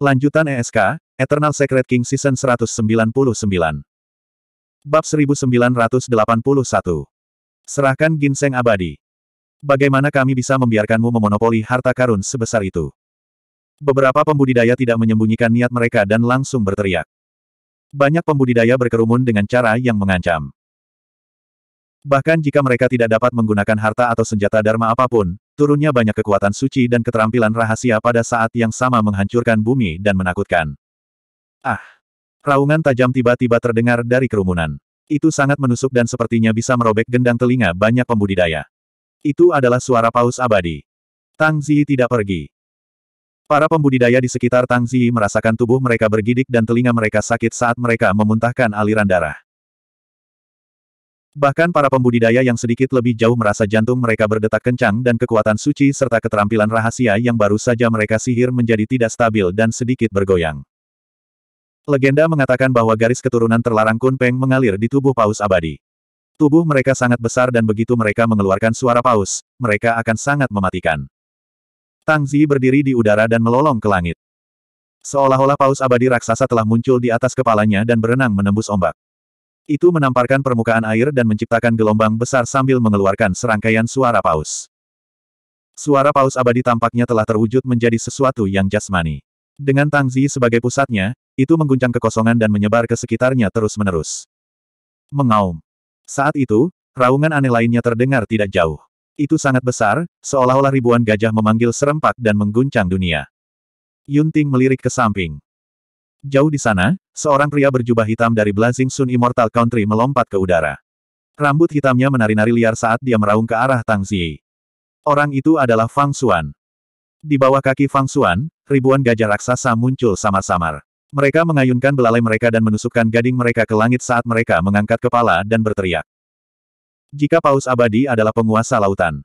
Lanjutan ESK, Eternal Secret King Season 199. Bab 1981. Serahkan ginseng abadi. Bagaimana kami bisa membiarkanmu memonopoli harta karun sebesar itu? Beberapa pembudidaya tidak menyembunyikan niat mereka dan langsung berteriak. Banyak pembudidaya berkerumun dengan cara yang mengancam. Bahkan jika mereka tidak dapat menggunakan harta atau senjata dharma apapun, Turunnya banyak kekuatan suci dan keterampilan rahasia pada saat yang sama menghancurkan bumi dan menakutkan. Ah! Raungan tajam tiba-tiba terdengar dari kerumunan. Itu sangat menusuk dan sepertinya bisa merobek gendang telinga banyak pembudidaya. Itu adalah suara paus abadi. Tang Zi tidak pergi. Para pembudidaya di sekitar Tang Zi merasakan tubuh mereka bergidik dan telinga mereka sakit saat mereka memuntahkan aliran darah. Bahkan para pembudidaya yang sedikit lebih jauh merasa jantung mereka berdetak kencang dan kekuatan suci serta keterampilan rahasia yang baru saja mereka sihir menjadi tidak stabil dan sedikit bergoyang. Legenda mengatakan bahwa garis keturunan terlarang Kunpeng mengalir di tubuh paus abadi. Tubuh mereka sangat besar dan begitu mereka mengeluarkan suara paus, mereka akan sangat mematikan. Tang Zi berdiri di udara dan melolong ke langit. Seolah-olah paus abadi raksasa telah muncul di atas kepalanya dan berenang menembus ombak. Itu menamparkan permukaan air dan menciptakan gelombang besar sambil mengeluarkan serangkaian suara paus. Suara paus abadi tampaknya telah terwujud menjadi sesuatu yang jasmani. Dengan Tang Zi sebagai pusatnya, itu mengguncang kekosongan dan menyebar ke sekitarnya terus-menerus. Mengaum. Saat itu, raungan aneh lainnya terdengar tidak jauh. Itu sangat besar, seolah-olah ribuan gajah memanggil serempak dan mengguncang dunia. Yunting melirik ke samping. Jauh di sana, seorang pria berjubah hitam dari Blazing Sun Immortal Country melompat ke udara. Rambut hitamnya menari-nari liar saat dia meraung ke arah Tang Ziyi. Orang itu adalah Fang Xuan. Di bawah kaki Fang Xuan, ribuan gajah raksasa muncul samar-samar. Mereka mengayunkan belalai mereka dan menusukkan gading mereka ke langit saat mereka mengangkat kepala dan berteriak. Jika Paus Abadi adalah penguasa lautan,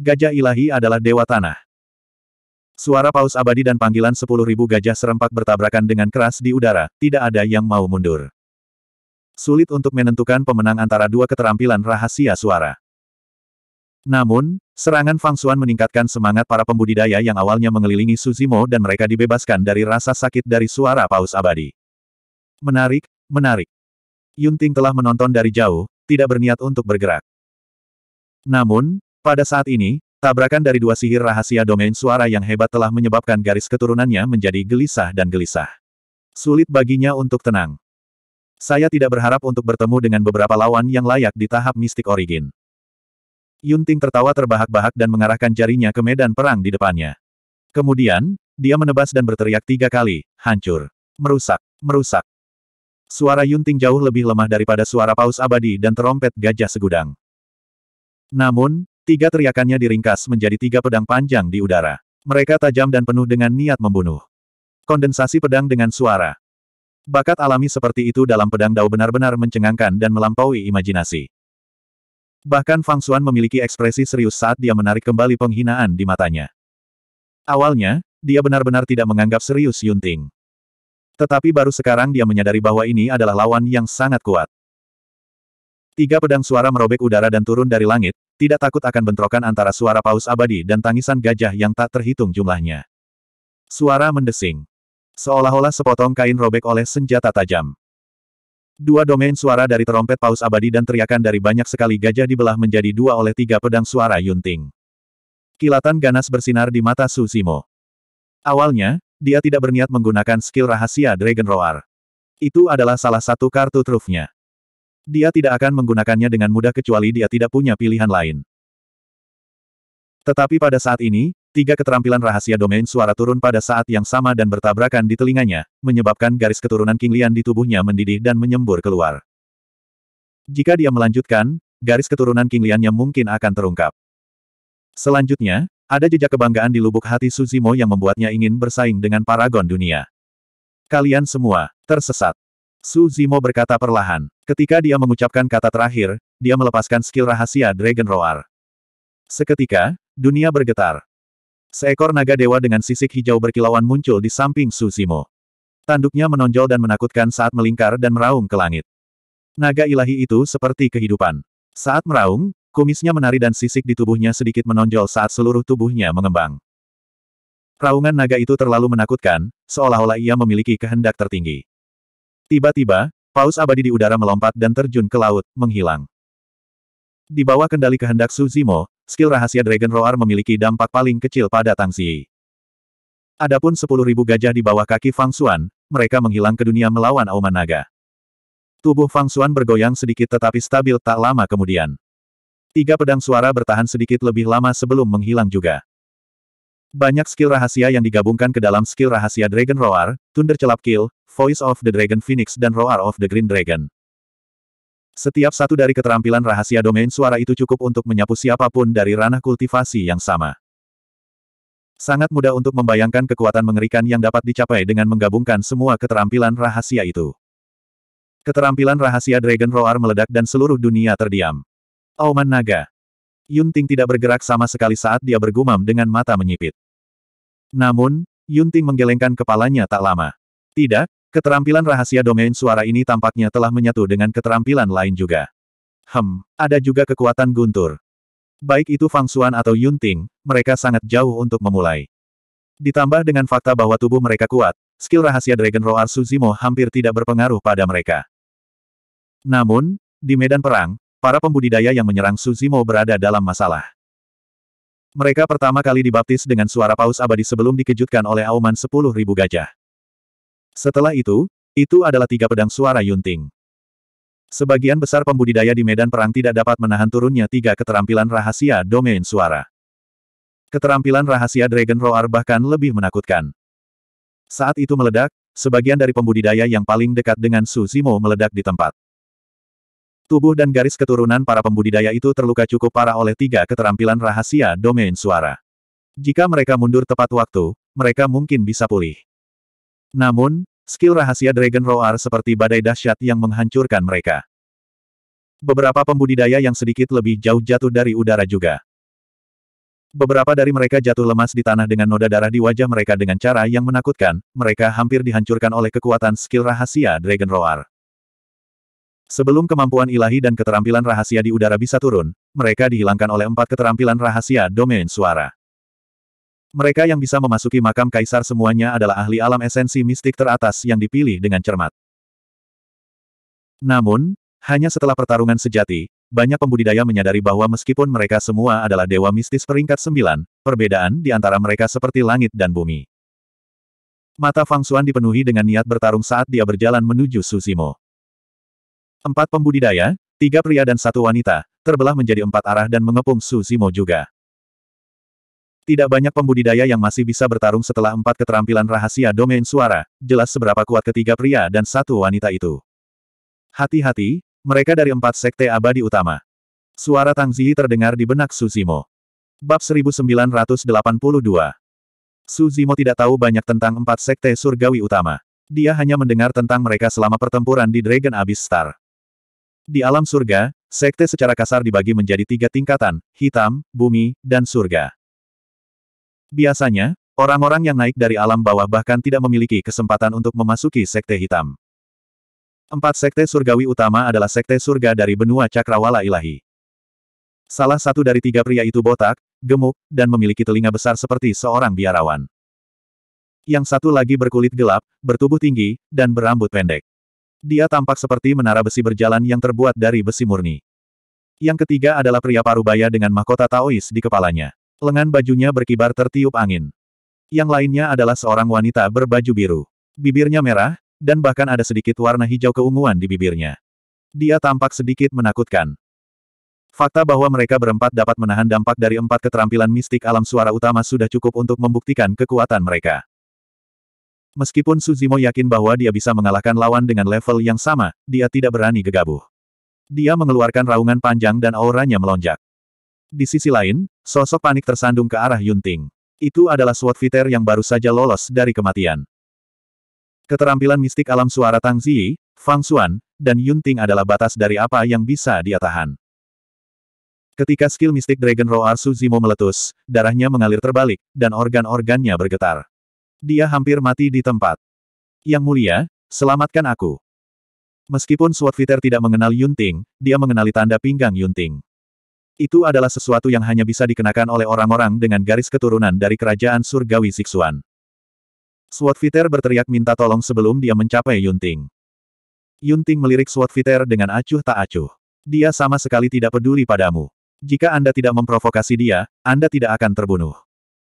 Gajah Ilahi adalah dewa tanah. Suara paus abadi dan panggilan sepuluh ribu gajah serempak bertabrakan dengan keras di udara, tidak ada yang mau mundur. Sulit untuk menentukan pemenang antara dua keterampilan rahasia suara. Namun, serangan Fang Xuan meningkatkan semangat para pembudidaya yang awalnya mengelilingi Suzimo dan mereka dibebaskan dari rasa sakit dari suara paus abadi. Menarik, menarik. Yunting telah menonton dari jauh, tidak berniat untuk bergerak. Namun, pada saat ini, Tabrakan dari dua sihir rahasia domain suara yang hebat telah menyebabkan garis keturunannya menjadi gelisah dan gelisah. Sulit baginya untuk tenang. Saya tidak berharap untuk bertemu dengan beberapa lawan yang layak di tahap mistik origin. Yunting tertawa terbahak-bahak dan mengarahkan jarinya ke medan perang di depannya. Kemudian, dia menebas dan berteriak tiga kali, hancur, merusak, merusak. Suara Yunting jauh lebih lemah daripada suara paus abadi dan terompet gajah segudang. Namun, Tiga teriakannya diringkas menjadi tiga pedang panjang di udara. Mereka tajam dan penuh dengan niat membunuh. Kondensasi pedang dengan suara. Bakat alami seperti itu dalam pedang dao benar-benar mencengangkan dan melampaui imajinasi. Bahkan Fang Xuan memiliki ekspresi serius saat dia menarik kembali penghinaan di matanya. Awalnya, dia benar-benar tidak menganggap serius Yunting. Tetapi baru sekarang dia menyadari bahwa ini adalah lawan yang sangat kuat. Tiga pedang suara merobek udara dan turun dari langit, tidak takut akan bentrokan antara suara paus abadi dan tangisan gajah yang tak terhitung jumlahnya. Suara mendesing. Seolah-olah sepotong kain robek oleh senjata tajam. Dua domain suara dari terompet paus abadi dan teriakan dari banyak sekali gajah dibelah menjadi dua oleh tiga pedang suara yunting. Kilatan ganas bersinar di mata Suzimo. Awalnya, dia tidak berniat menggunakan skill rahasia Dragon Roar. Itu adalah salah satu kartu trufnya. Dia tidak akan menggunakannya dengan mudah kecuali dia tidak punya pilihan lain. Tetapi pada saat ini, tiga keterampilan rahasia domain suara turun pada saat yang sama dan bertabrakan di telinganya, menyebabkan garis keturunan King Lian di tubuhnya mendidih dan menyembur keluar. Jika dia melanjutkan, garis keturunan King Liannya mungkin akan terungkap. Selanjutnya, ada jejak kebanggaan di lubuk hati Suzimo yang membuatnya ingin bersaing dengan paragon dunia. Kalian semua, tersesat. Su Zimo berkata perlahan. Ketika dia mengucapkan kata terakhir, dia melepaskan skill rahasia Dragon Roar. Seketika, dunia bergetar. Seekor naga dewa dengan sisik hijau berkilauan muncul di samping Su Zimo. Tanduknya menonjol dan menakutkan saat melingkar dan meraung ke langit. Naga ilahi itu seperti kehidupan. Saat meraung, kumisnya menari dan sisik di tubuhnya sedikit menonjol saat seluruh tubuhnya mengembang. Raungan naga itu terlalu menakutkan, seolah-olah ia memiliki kehendak tertinggi. Tiba-tiba, paus abadi di udara melompat dan terjun ke laut, menghilang. Di bawah kendali kehendak Suzimo, skill rahasia Dragon Roar memiliki dampak paling kecil pada Tang Xi. Adapun 10.000 gajah di bawah kaki Fang Xuan, mereka menghilang ke dunia melawan Auman Naga. Tubuh Fang Xuan bergoyang sedikit tetapi stabil tak lama kemudian. Tiga pedang suara bertahan sedikit lebih lama sebelum menghilang juga. Banyak skill rahasia yang digabungkan ke dalam skill rahasia Dragon Roar, Thunder Celap Kill, Voice of the Dragon Phoenix dan Roar of the Green Dragon. Setiap satu dari keterampilan rahasia domain suara itu cukup untuk menyapu siapapun dari ranah kultivasi yang sama. Sangat mudah untuk membayangkan kekuatan mengerikan yang dapat dicapai dengan menggabungkan semua keterampilan rahasia itu. Keterampilan rahasia Dragon Roar meledak dan seluruh dunia terdiam. Auman Naga. Yun Ting tidak bergerak sama sekali saat dia bergumam dengan mata menyipit. Namun, Yun Ting menggelengkan kepalanya tak lama. Tidak, keterampilan rahasia domain suara ini tampaknya telah menyatu dengan keterampilan lain juga. Hem, ada juga kekuatan guntur. Baik itu Fang Xuan atau Yun Ting, mereka sangat jauh untuk memulai. Ditambah dengan fakta bahwa tubuh mereka kuat, skill rahasia Dragon Roar Suzimo hampir tidak berpengaruh pada mereka. Namun, di medan perang, Para pembudidaya yang menyerang Suzimo berada dalam masalah. Mereka pertama kali dibaptis dengan suara paus abadi sebelum dikejutkan oleh auman sepuluh ribu gajah. Setelah itu, itu adalah tiga pedang suara Yunting. Sebagian besar pembudidaya di medan perang tidak dapat menahan turunnya tiga keterampilan rahasia domain suara. Keterampilan rahasia Dragon Roar bahkan lebih menakutkan. Saat itu meledak, sebagian dari pembudidaya yang paling dekat dengan Suzimo meledak di tempat. Tubuh dan garis keturunan para pembudidaya itu terluka cukup parah oleh tiga keterampilan rahasia domain suara. Jika mereka mundur tepat waktu, mereka mungkin bisa pulih. Namun, skill rahasia Dragon Roar seperti badai dahsyat yang menghancurkan mereka. Beberapa pembudidaya yang sedikit lebih jauh jatuh dari udara juga. Beberapa dari mereka jatuh lemas di tanah dengan noda darah di wajah mereka dengan cara yang menakutkan, mereka hampir dihancurkan oleh kekuatan skill rahasia Dragon Roar. Sebelum kemampuan ilahi dan keterampilan rahasia di udara bisa turun, mereka dihilangkan oleh empat keterampilan rahasia domain suara. Mereka yang bisa memasuki makam kaisar semuanya adalah ahli alam esensi mistik teratas yang dipilih dengan cermat. Namun, hanya setelah pertarungan sejati, banyak pembudidaya menyadari bahwa meskipun mereka semua adalah dewa mistis peringkat sembilan, perbedaan di antara mereka seperti langit dan bumi. Mata Fang Xuan dipenuhi dengan niat bertarung saat dia berjalan menuju Suzimo. Empat pembudidaya, tiga pria dan satu wanita, terbelah menjadi empat arah dan mengepung Su Zimo juga. Tidak banyak pembudidaya yang masih bisa bertarung setelah empat keterampilan rahasia domain suara, jelas seberapa kuat ketiga pria dan satu wanita itu. Hati-hati, mereka dari empat sekte abadi utama. Suara Tang Zihi terdengar di benak Su Zimo. Bab 1982 Su Zimo tidak tahu banyak tentang empat sekte surgawi utama. Dia hanya mendengar tentang mereka selama pertempuran di Dragon Abyss Star. Di alam surga, sekte secara kasar dibagi menjadi tiga tingkatan, hitam, bumi, dan surga. Biasanya, orang-orang yang naik dari alam bawah bahkan tidak memiliki kesempatan untuk memasuki sekte hitam. Empat sekte surgawi utama adalah sekte surga dari benua cakrawala ilahi. Salah satu dari tiga pria itu botak, gemuk, dan memiliki telinga besar seperti seorang biarawan. Yang satu lagi berkulit gelap, bertubuh tinggi, dan berambut pendek. Dia tampak seperti menara besi berjalan yang terbuat dari besi murni. Yang ketiga adalah pria parubaya dengan mahkota Taois di kepalanya. Lengan bajunya berkibar tertiup angin. Yang lainnya adalah seorang wanita berbaju biru. Bibirnya merah, dan bahkan ada sedikit warna hijau keunguan di bibirnya. Dia tampak sedikit menakutkan. Fakta bahwa mereka berempat dapat menahan dampak dari empat keterampilan mistik alam suara utama sudah cukup untuk membuktikan kekuatan mereka. Meskipun Suzimo yakin bahwa dia bisa mengalahkan lawan dengan level yang sama, dia tidak berani gegabah. Dia mengeluarkan raungan panjang dan auranya melonjak. Di sisi lain, sosok panik tersandung ke arah Yunting. Itu adalah Fighter yang baru saja lolos dari kematian. Keterampilan mistik alam suara Tang Ziyi, Fang Xuan, dan Yunting adalah batas dari apa yang bisa dia tahan. Ketika skill mistik Dragon Roar Suzimo meletus, darahnya mengalir terbalik, dan organ-organnya bergetar. Dia hampir mati di tempat. Yang mulia, selamatkan aku. Meskipun Swordfitter tidak mengenal Yunting, dia mengenali tanda pinggang Yunting. Itu adalah sesuatu yang hanya bisa dikenakan oleh orang-orang dengan garis keturunan dari kerajaan surgawi Siksuan. Swordfitter berteriak minta tolong sebelum dia mencapai Yunting. Yunting melirik Swordfitter dengan acuh tak acuh. Dia sama sekali tidak peduli padamu. Jika Anda tidak memprovokasi dia, Anda tidak akan terbunuh.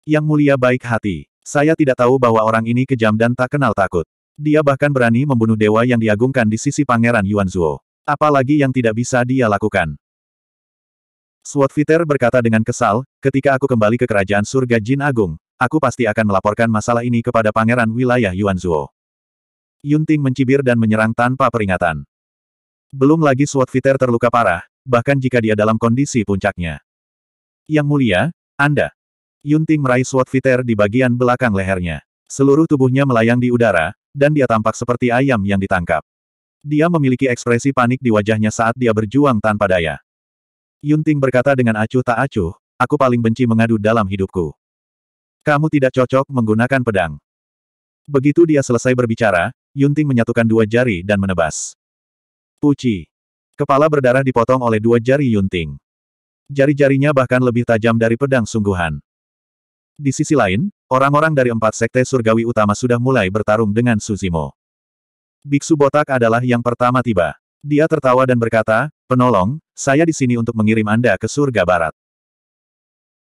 Yang mulia baik hati. Saya tidak tahu bahwa orang ini kejam dan tak kenal takut. Dia bahkan berani membunuh dewa yang diagungkan di sisi pangeran Yuan Zuo. Apalagi yang tidak bisa dia lakukan. Swatfiter berkata dengan kesal, ketika aku kembali ke kerajaan surga Jin Agung, aku pasti akan melaporkan masalah ini kepada pangeran wilayah Yuan Yun Yunting mencibir dan menyerang tanpa peringatan. Belum lagi Swatfiter terluka parah, bahkan jika dia dalam kondisi puncaknya. Yang mulia, Anda, Yunting meraih sword viter di bagian belakang lehernya. Seluruh tubuhnya melayang di udara, dan dia tampak seperti ayam yang ditangkap. Dia memiliki ekspresi panik di wajahnya saat dia berjuang tanpa daya. Yunting berkata dengan acuh tak acuh, aku paling benci mengadu dalam hidupku. Kamu tidak cocok menggunakan pedang. Begitu dia selesai berbicara, Yunting menyatukan dua jari dan menebas. Puci. Kepala berdarah dipotong oleh dua jari Yunting. Jari-jarinya bahkan lebih tajam dari pedang sungguhan. Di sisi lain, orang-orang dari empat sekte surgawi utama sudah mulai bertarung dengan Suzimo. Biksu botak adalah yang pertama tiba. Dia tertawa dan berkata, penolong, saya di sini untuk mengirim Anda ke surga barat.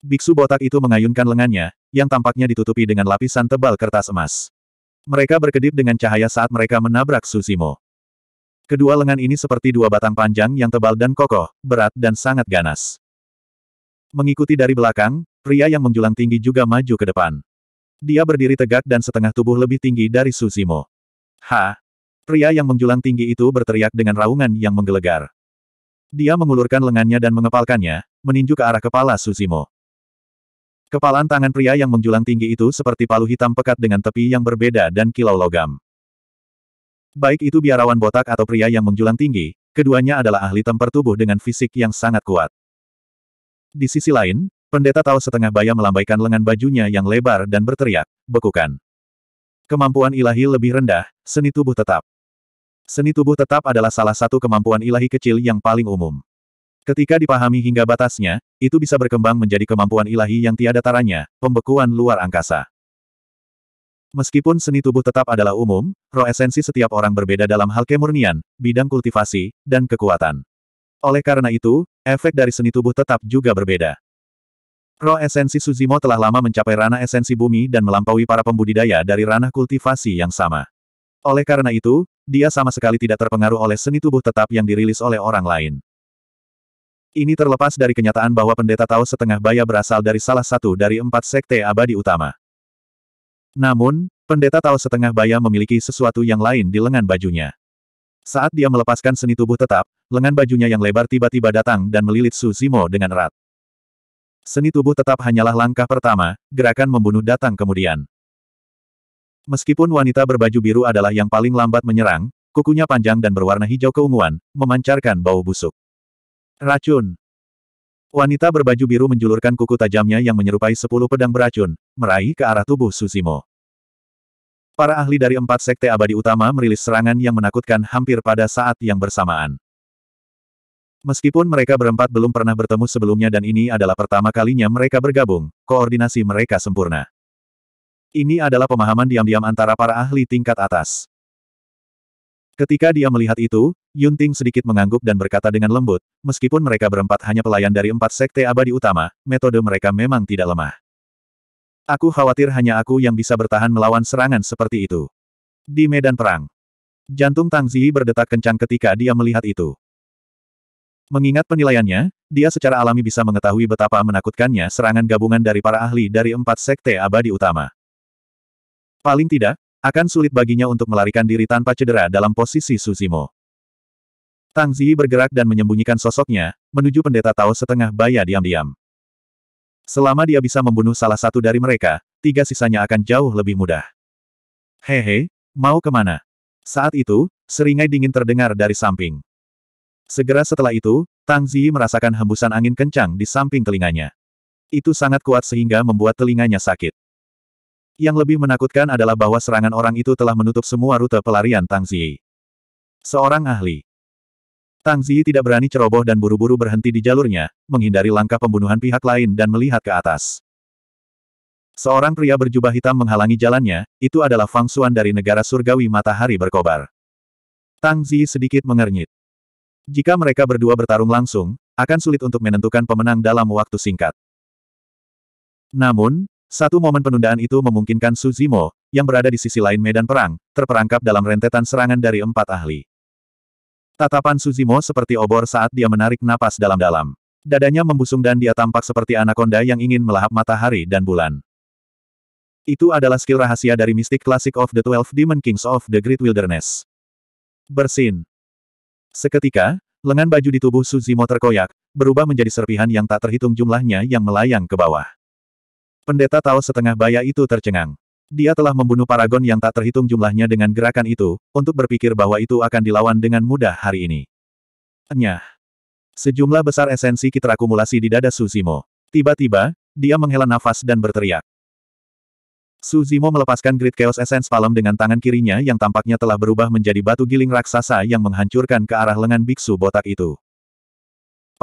Biksu botak itu mengayunkan lengannya, yang tampaknya ditutupi dengan lapisan tebal kertas emas. Mereka berkedip dengan cahaya saat mereka menabrak Suzimo. Kedua lengan ini seperti dua batang panjang yang tebal dan kokoh, berat dan sangat ganas. Mengikuti dari belakang, Pria yang menjulang tinggi juga maju ke depan. Dia berdiri tegak dan setengah tubuh lebih tinggi dari Suzimo. Ha! Pria yang menjulang tinggi itu berteriak dengan raungan yang menggelegar. Dia mengulurkan lengannya dan mengepalkannya, meninju ke arah kepala Suzimo. Kepalan tangan pria yang menjulang tinggi itu seperti palu hitam pekat dengan tepi yang berbeda dan kilau logam. Baik itu biarawan botak atau pria yang menjulang tinggi, keduanya adalah ahli tempur tubuh dengan fisik yang sangat kuat. Di sisi lain, Pendeta Tao setengah baya melambaikan lengan bajunya yang lebar dan berteriak, bekukan. Kemampuan ilahi lebih rendah, seni tubuh tetap. Seni tubuh tetap adalah salah satu kemampuan ilahi kecil yang paling umum. Ketika dipahami hingga batasnya, itu bisa berkembang menjadi kemampuan ilahi yang tiada taranya, pembekuan luar angkasa. Meskipun seni tubuh tetap adalah umum, roh esensi setiap orang berbeda dalam hal kemurnian, bidang kultivasi, dan kekuatan. Oleh karena itu, efek dari seni tubuh tetap juga berbeda. Roh esensi Suzimo telah lama mencapai ranah esensi bumi dan melampaui para pembudidaya dari ranah kultivasi yang sama. Oleh karena itu, dia sama sekali tidak terpengaruh oleh seni tubuh tetap yang dirilis oleh orang lain. Ini terlepas dari kenyataan bahwa pendeta Tao setengah baya berasal dari salah satu dari empat sekte abadi utama. Namun, pendeta Tao setengah baya memiliki sesuatu yang lain di lengan bajunya. Saat dia melepaskan seni tubuh tetap, lengan bajunya yang lebar tiba-tiba datang dan melilit Suzimo dengan erat. Seni tubuh tetap hanyalah langkah pertama, gerakan membunuh datang kemudian. Meskipun wanita berbaju biru adalah yang paling lambat menyerang, kukunya panjang dan berwarna hijau keunguan, memancarkan bau busuk. Racun. Wanita berbaju biru menjulurkan kuku tajamnya yang menyerupai sepuluh pedang beracun, meraih ke arah tubuh Susimo. Para ahli dari empat sekte abadi utama merilis serangan yang menakutkan hampir pada saat yang bersamaan. Meskipun mereka berempat belum pernah bertemu sebelumnya dan ini adalah pertama kalinya mereka bergabung, koordinasi mereka sempurna. Ini adalah pemahaman diam-diam antara para ahli tingkat atas. Ketika dia melihat itu, Yunting sedikit mengangguk dan berkata dengan lembut, meskipun mereka berempat hanya pelayan dari empat sekte abadi utama, metode mereka memang tidak lemah. Aku khawatir hanya aku yang bisa bertahan melawan serangan seperti itu. Di medan perang, Jantung Tang Ziyi berdetak kencang ketika dia melihat itu. Mengingat penilaiannya, dia secara alami bisa mengetahui betapa menakutkannya serangan gabungan dari para ahli dari empat sekte abadi utama. Paling tidak, akan sulit baginya untuk melarikan diri tanpa cedera dalam posisi Suzimo. Tang Ziyi bergerak dan menyembunyikan sosoknya, menuju pendeta Tao setengah baya diam-diam. Selama dia bisa membunuh salah satu dari mereka, tiga sisanya akan jauh lebih mudah. Hehe, mau kemana? Saat itu, seringai dingin terdengar dari samping. Segera setelah itu, Tang Zi merasakan hembusan angin kencang di samping telinganya. Itu sangat kuat sehingga membuat telinganya sakit. Yang lebih menakutkan adalah bahwa serangan orang itu telah menutup semua rute pelarian Tang Zi. Seorang ahli. Tang Zi tidak berani ceroboh dan buru-buru berhenti di jalurnya, menghindari langkah pembunuhan pihak lain dan melihat ke atas. Seorang pria berjubah hitam menghalangi jalannya, itu adalah Fang Xuan dari negara surgawi matahari berkobar. Tang Zi sedikit mengernyit. Jika mereka berdua bertarung langsung, akan sulit untuk menentukan pemenang dalam waktu singkat. Namun, satu momen penundaan itu memungkinkan Suzimo, yang berada di sisi lain medan perang, terperangkap dalam rentetan serangan dari empat ahli. Tatapan Suzimo seperti obor saat dia menarik napas dalam-dalam. Dadanya membusung dan dia tampak seperti anakonda yang ingin melahap matahari dan bulan. Itu adalah skill rahasia dari Mystic Classic of the Twelve Demon Kings of the Great Wilderness. Bersin. Seketika, lengan baju di tubuh Suzimo terkoyak, berubah menjadi serpihan yang tak terhitung jumlahnya yang melayang ke bawah. Pendeta Tao setengah baya itu tercengang. Dia telah membunuh paragon yang tak terhitung jumlahnya dengan gerakan itu, untuk berpikir bahwa itu akan dilawan dengan mudah hari ini. Nyah. Sejumlah besar esensi kiter akumulasi di dada Suzimo. Tiba-tiba, dia menghela nafas dan berteriak. Su melepaskan Great Chaos Essence Palem dengan tangan kirinya yang tampaknya telah berubah menjadi batu giling raksasa yang menghancurkan ke arah lengan biksu botak itu.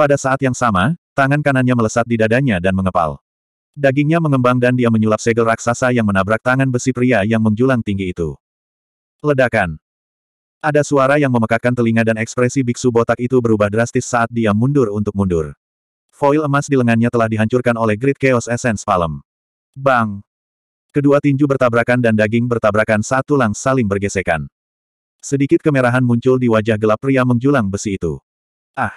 Pada saat yang sama, tangan kanannya melesat di dadanya dan mengepal. Dagingnya mengembang dan dia menyulap segel raksasa yang menabrak tangan besi pria yang menjulang tinggi itu. Ledakan. Ada suara yang memekakkan telinga dan ekspresi biksu botak itu berubah drastis saat dia mundur untuk mundur. Foil emas di lengannya telah dihancurkan oleh Great Chaos Essence Palem. Bang! Kedua tinju bertabrakan dan daging bertabrakan satu lang saling bergesekan. Sedikit kemerahan muncul di wajah gelap pria menjulang besi itu. Ah!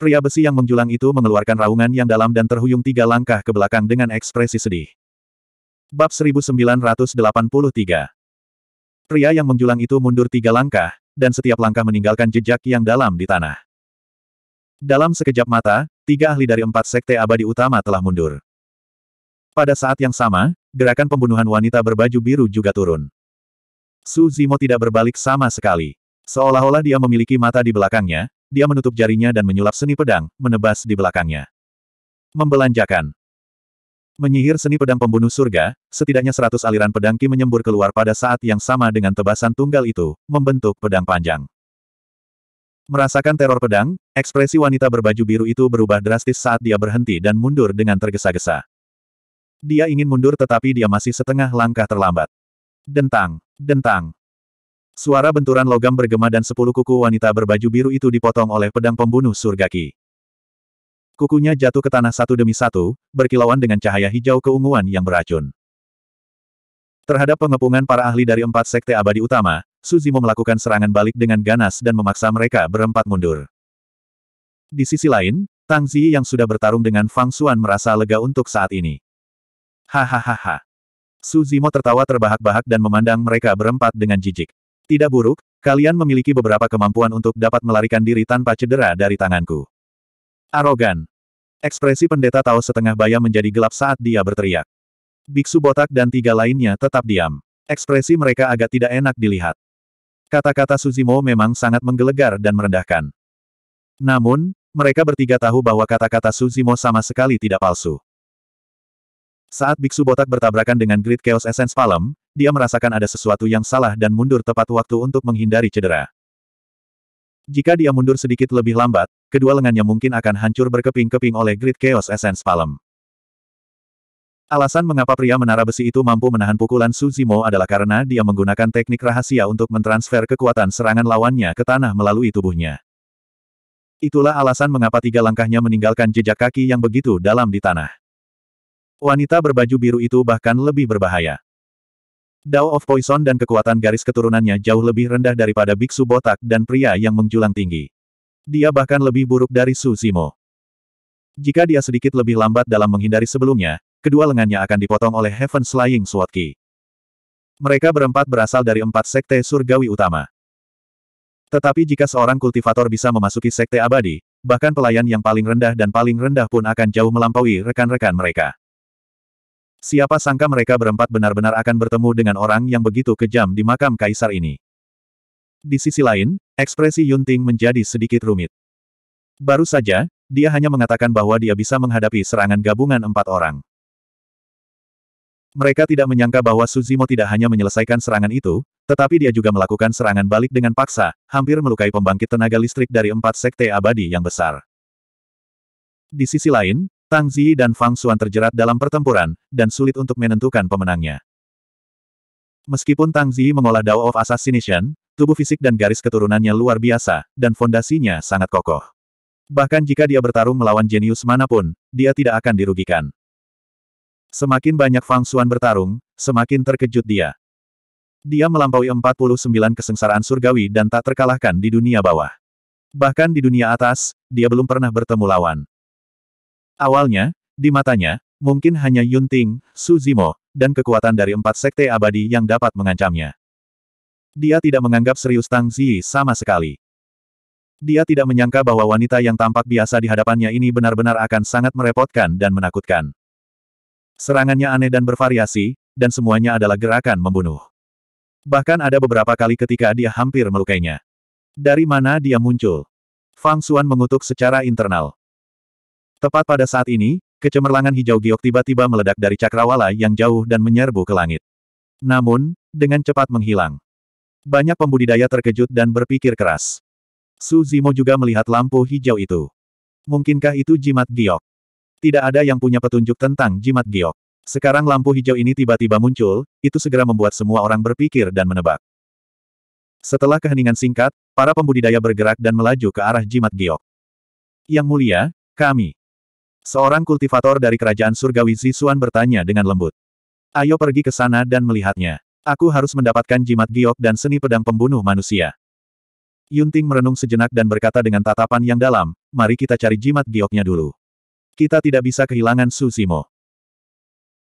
Pria besi yang menjulang itu mengeluarkan raungan yang dalam dan terhuyung tiga langkah ke belakang dengan ekspresi sedih. Bab 1983 Pria yang menjulang itu mundur tiga langkah, dan setiap langkah meninggalkan jejak yang dalam di tanah. Dalam sekejap mata, tiga ahli dari empat sekte abadi utama telah mundur. Pada saat yang sama, gerakan pembunuhan wanita berbaju biru juga turun. Su Zimo tidak berbalik sama sekali. Seolah-olah dia memiliki mata di belakangnya, dia menutup jarinya dan menyulap seni pedang, menebas di belakangnya. Membelanjakan. Menyihir seni pedang pembunuh surga, setidaknya seratus aliran pedang Ki menyembur keluar pada saat yang sama dengan tebasan tunggal itu, membentuk pedang panjang. Merasakan teror pedang, ekspresi wanita berbaju biru itu berubah drastis saat dia berhenti dan mundur dengan tergesa-gesa. Dia ingin mundur tetapi dia masih setengah langkah terlambat. Dentang, dentang. Suara benturan logam bergema dan sepuluh kuku wanita berbaju biru itu dipotong oleh pedang pembunuh surgaki. Kukunya jatuh ke tanah satu demi satu, berkilauan dengan cahaya hijau keunguan yang beracun. Terhadap pengepungan para ahli dari empat sekte abadi utama, Suzimo melakukan serangan balik dengan ganas dan memaksa mereka berempat mundur. Di sisi lain, Tang Zi yang sudah bertarung dengan Fang Xuan merasa lega untuk saat ini. Hahaha. Suzimo tertawa terbahak-bahak dan memandang mereka berempat dengan jijik. Tidak buruk, kalian memiliki beberapa kemampuan untuk dapat melarikan diri tanpa cedera dari tanganku. Arogan. Ekspresi pendeta Tao setengah baya menjadi gelap saat dia berteriak. Biksu botak dan tiga lainnya tetap diam. Ekspresi mereka agak tidak enak dilihat. Kata-kata Suzimo memang sangat menggelegar dan merendahkan. Namun, mereka bertiga tahu bahwa kata-kata Suzimo sama sekali tidak palsu. Saat biksu botak bertabrakan dengan grid chaos essence palem, dia merasakan ada sesuatu yang salah dan mundur tepat waktu untuk menghindari cedera. Jika dia mundur sedikit lebih lambat, kedua lengannya mungkin akan hancur berkeping-keping oleh grid chaos essence palem. Alasan mengapa pria menara besi itu mampu menahan pukulan Suzimo adalah karena dia menggunakan teknik rahasia untuk mentransfer kekuatan serangan lawannya ke tanah melalui tubuhnya. Itulah alasan mengapa tiga langkahnya meninggalkan jejak kaki yang begitu dalam di tanah. Wanita berbaju biru itu bahkan lebih berbahaya. Dao of Poison dan kekuatan garis keturunannya jauh lebih rendah daripada biksu botak dan pria yang menjulang tinggi. Dia bahkan lebih buruk dari Su Zimo. Jika dia sedikit lebih lambat dalam menghindari sebelumnya, kedua lengannya akan dipotong oleh Heaven Slaying Sword Ki. Mereka berempat berasal dari empat sekte surgawi utama. Tetapi jika seorang kultivator bisa memasuki sekte abadi, bahkan pelayan yang paling rendah dan paling rendah pun akan jauh melampaui rekan-rekan mereka. Siapa sangka mereka berempat benar-benar akan bertemu dengan orang yang begitu kejam di makam kaisar ini. Di sisi lain, ekspresi Yunting menjadi sedikit rumit. Baru saja, dia hanya mengatakan bahwa dia bisa menghadapi serangan gabungan empat orang. Mereka tidak menyangka bahwa Suzimo tidak hanya menyelesaikan serangan itu, tetapi dia juga melakukan serangan balik dengan paksa, hampir melukai pembangkit tenaga listrik dari empat sekte abadi yang besar. Di sisi lain, Tang Zi dan Fang Xuan terjerat dalam pertempuran, dan sulit untuk menentukan pemenangnya. Meskipun Tang Zi mengolah Dao of Assassination, tubuh fisik dan garis keturunannya luar biasa, dan fondasinya sangat kokoh. Bahkan jika dia bertarung melawan jenius manapun, dia tidak akan dirugikan. Semakin banyak Fang Xuan bertarung, semakin terkejut dia. Dia melampaui 49 kesengsaraan surgawi dan tak terkalahkan di dunia bawah. Bahkan di dunia atas, dia belum pernah bertemu lawan. Awalnya, di matanya, mungkin hanya Yun Ting, Su Zimo, dan kekuatan dari empat sekte abadi yang dapat mengancamnya. Dia tidak menganggap serius Tang Ziyi sama sekali. Dia tidak menyangka bahwa wanita yang tampak biasa di hadapannya ini benar-benar akan sangat merepotkan dan menakutkan. Serangannya aneh dan bervariasi, dan semuanya adalah gerakan membunuh. Bahkan ada beberapa kali ketika dia hampir melukainya. Dari mana dia muncul? Fang Xuan mengutuk secara internal. Tepat pada saat ini, kecemerlangan hijau giok tiba-tiba meledak dari cakrawala yang jauh dan menyerbu ke langit. Namun, dengan cepat menghilang. Banyak pembudidaya terkejut dan berpikir keras. Su Zimo juga melihat lampu hijau itu. Mungkinkah itu jimat giok? Tidak ada yang punya petunjuk tentang jimat giok. Sekarang lampu hijau ini tiba-tiba muncul, itu segera membuat semua orang berpikir dan menebak. Setelah keheningan singkat, para pembudidaya bergerak dan melaju ke arah jimat giok. Yang mulia, kami. Seorang kultivator dari kerajaan surgawi Zisuan bertanya dengan lembut. Ayo pergi ke sana dan melihatnya. Aku harus mendapatkan jimat giok dan seni pedang pembunuh manusia. Yunting merenung sejenak dan berkata dengan tatapan yang dalam, mari kita cari jimat gioknya dulu. Kita tidak bisa kehilangan Susimo.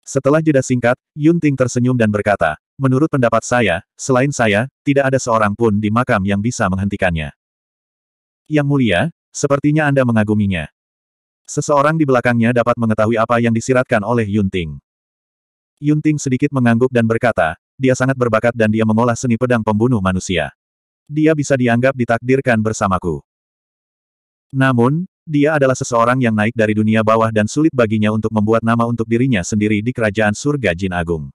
Setelah jeda singkat, Yunting tersenyum dan berkata, menurut pendapat saya, selain saya, tidak ada seorang pun di makam yang bisa menghentikannya. Yang mulia, sepertinya Anda mengaguminya. Seseorang di belakangnya dapat mengetahui apa yang disiratkan oleh Yunting. Yunting sedikit mengangguk dan berkata, dia sangat berbakat dan dia mengolah seni pedang pembunuh manusia. Dia bisa dianggap ditakdirkan bersamaku. Namun, dia adalah seseorang yang naik dari dunia bawah dan sulit baginya untuk membuat nama untuk dirinya sendiri di kerajaan surga Jin Agung.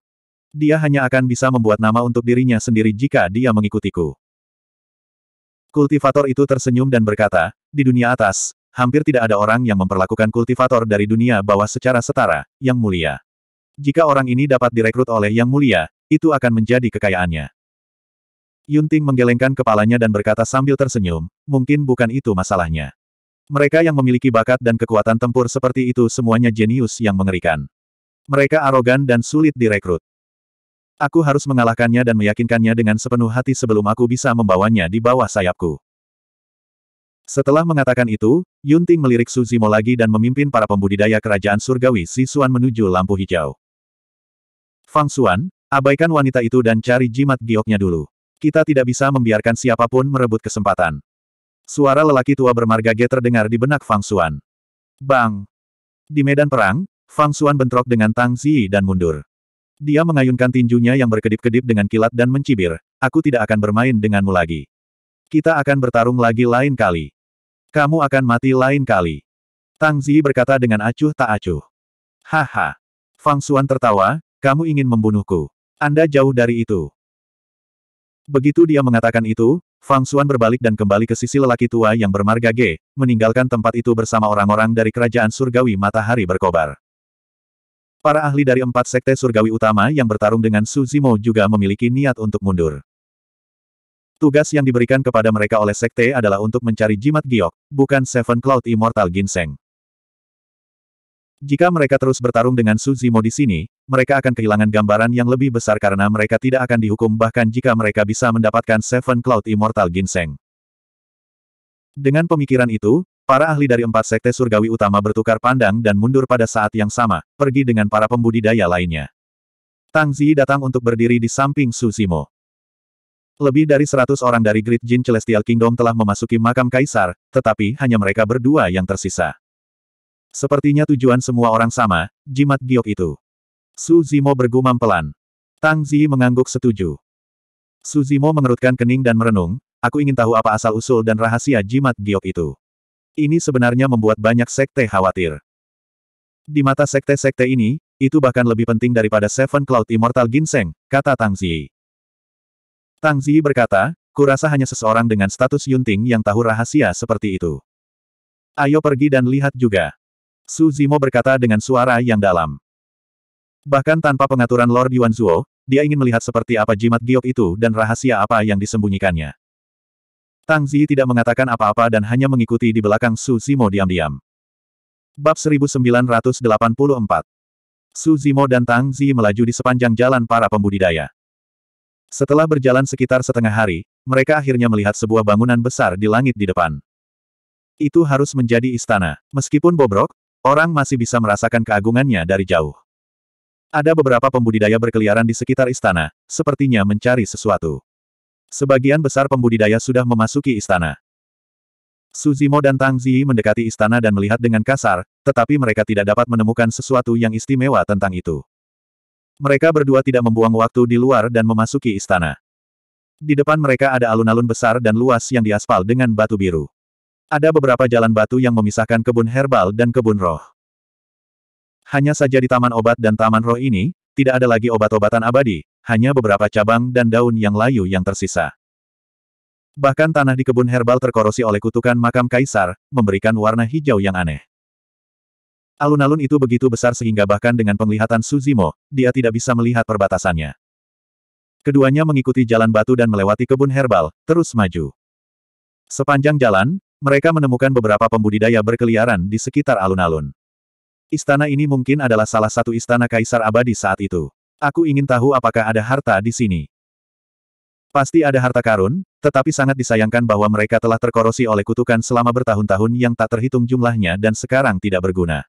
Dia hanya akan bisa membuat nama untuk dirinya sendiri jika dia mengikutiku. Kultivator itu tersenyum dan berkata, di dunia atas, hampir tidak ada orang yang memperlakukan kultivator dari dunia bawah secara setara, yang mulia. Jika orang ini dapat direkrut oleh yang mulia, itu akan menjadi kekayaannya. Yunting menggelengkan kepalanya dan berkata sambil tersenyum, mungkin bukan itu masalahnya. Mereka yang memiliki bakat dan kekuatan tempur seperti itu semuanya jenius yang mengerikan. Mereka arogan dan sulit direkrut. Aku harus mengalahkannya dan meyakinkannya dengan sepenuh hati sebelum aku bisa membawanya di bawah sayapku. Setelah mengatakan itu, Yunting melirik Suzimo lagi dan memimpin para pembudidaya kerajaan surgawi Si Suan menuju lampu hijau. Fang Suan, abaikan wanita itu dan cari jimat gioknya dulu. Kita tidak bisa membiarkan siapapun merebut kesempatan. Suara lelaki tua bermarga G terdengar di benak Fang Suan. Bang! Di medan perang, Fang Suan bentrok dengan Tang Ziyi dan mundur. Dia mengayunkan tinjunya yang berkedip-kedip dengan kilat dan mencibir, aku tidak akan bermain denganmu lagi. Kita akan bertarung lagi lain kali. Kamu akan mati lain kali. Tang Zi berkata dengan acuh tak acuh. Haha. Fang Xuan tertawa, kamu ingin membunuhku. Anda jauh dari itu. Begitu dia mengatakan itu, Fang Xuan berbalik dan kembali ke sisi lelaki tua yang bermarga G, meninggalkan tempat itu bersama orang-orang dari kerajaan surgawi matahari berkobar. Para ahli dari empat sekte surgawi utama yang bertarung dengan Su Zimo juga memiliki niat untuk mundur. Tugas yang diberikan kepada mereka oleh Sekte adalah untuk mencari jimat giok, bukan Seven Cloud Immortal Ginseng. Jika mereka terus bertarung dengan Suzimo di sini, mereka akan kehilangan gambaran yang lebih besar karena mereka tidak akan dihukum bahkan jika mereka bisa mendapatkan Seven Cloud Immortal Ginseng. Dengan pemikiran itu, para ahli dari empat sekte surgawi utama bertukar pandang dan mundur pada saat yang sama, pergi dengan para pembudidaya lainnya. Tang Zi datang untuk berdiri di samping Suzimo. Lebih dari seratus orang dari Great Jin Celestial Kingdom telah memasuki makam kaisar, tetapi hanya mereka berdua yang tersisa. Sepertinya tujuan semua orang sama, jimat giok itu. Su Zimo bergumam pelan. Tang Zi mengangguk setuju. Su Zimo mengerutkan kening dan merenung, aku ingin tahu apa asal-usul dan rahasia jimat giok itu. Ini sebenarnya membuat banyak sekte khawatir. Di mata sekte-sekte ini, itu bahkan lebih penting daripada Seven Cloud Immortal Ginseng, kata Tang Zi. Tang Zi berkata, kurasa hanya seseorang dengan status Yunting yang tahu rahasia seperti itu. Ayo pergi dan lihat juga. Su Zimo berkata dengan suara yang dalam. Bahkan tanpa pengaturan Lord Yuan Zuo, dia ingin melihat seperti apa jimat giok itu dan rahasia apa yang disembunyikannya. Tang Zi tidak mengatakan apa-apa dan hanya mengikuti di belakang Su Zimo diam-diam. Bab 1984 Su Zimo dan Tang Zi melaju di sepanjang jalan para pembudidaya. Setelah berjalan sekitar setengah hari, mereka akhirnya melihat sebuah bangunan besar di langit di depan. Itu harus menjadi istana. Meskipun bobrok, orang masih bisa merasakan keagungannya dari jauh. Ada beberapa pembudidaya berkeliaran di sekitar istana, sepertinya mencari sesuatu. Sebagian besar pembudidaya sudah memasuki istana. Suzimo dan Tang Ziyi mendekati istana dan melihat dengan kasar, tetapi mereka tidak dapat menemukan sesuatu yang istimewa tentang itu. Mereka berdua tidak membuang waktu di luar dan memasuki istana. Di depan mereka ada alun-alun besar dan luas yang diaspal dengan batu biru. Ada beberapa jalan batu yang memisahkan kebun herbal dan kebun roh. Hanya saja di taman obat dan taman roh ini, tidak ada lagi obat-obatan abadi, hanya beberapa cabang dan daun yang layu yang tersisa. Bahkan tanah di kebun herbal terkorosi oleh kutukan makam kaisar, memberikan warna hijau yang aneh. Alun-alun itu begitu besar sehingga bahkan dengan penglihatan Suzimo, dia tidak bisa melihat perbatasannya. Keduanya mengikuti jalan batu dan melewati kebun herbal, terus maju. Sepanjang jalan, mereka menemukan beberapa pembudidaya berkeliaran di sekitar alun-alun. Istana ini mungkin adalah salah satu istana kaisar abadi saat itu. Aku ingin tahu apakah ada harta di sini. Pasti ada harta karun, tetapi sangat disayangkan bahwa mereka telah terkorosi oleh kutukan selama bertahun-tahun yang tak terhitung jumlahnya dan sekarang tidak berguna.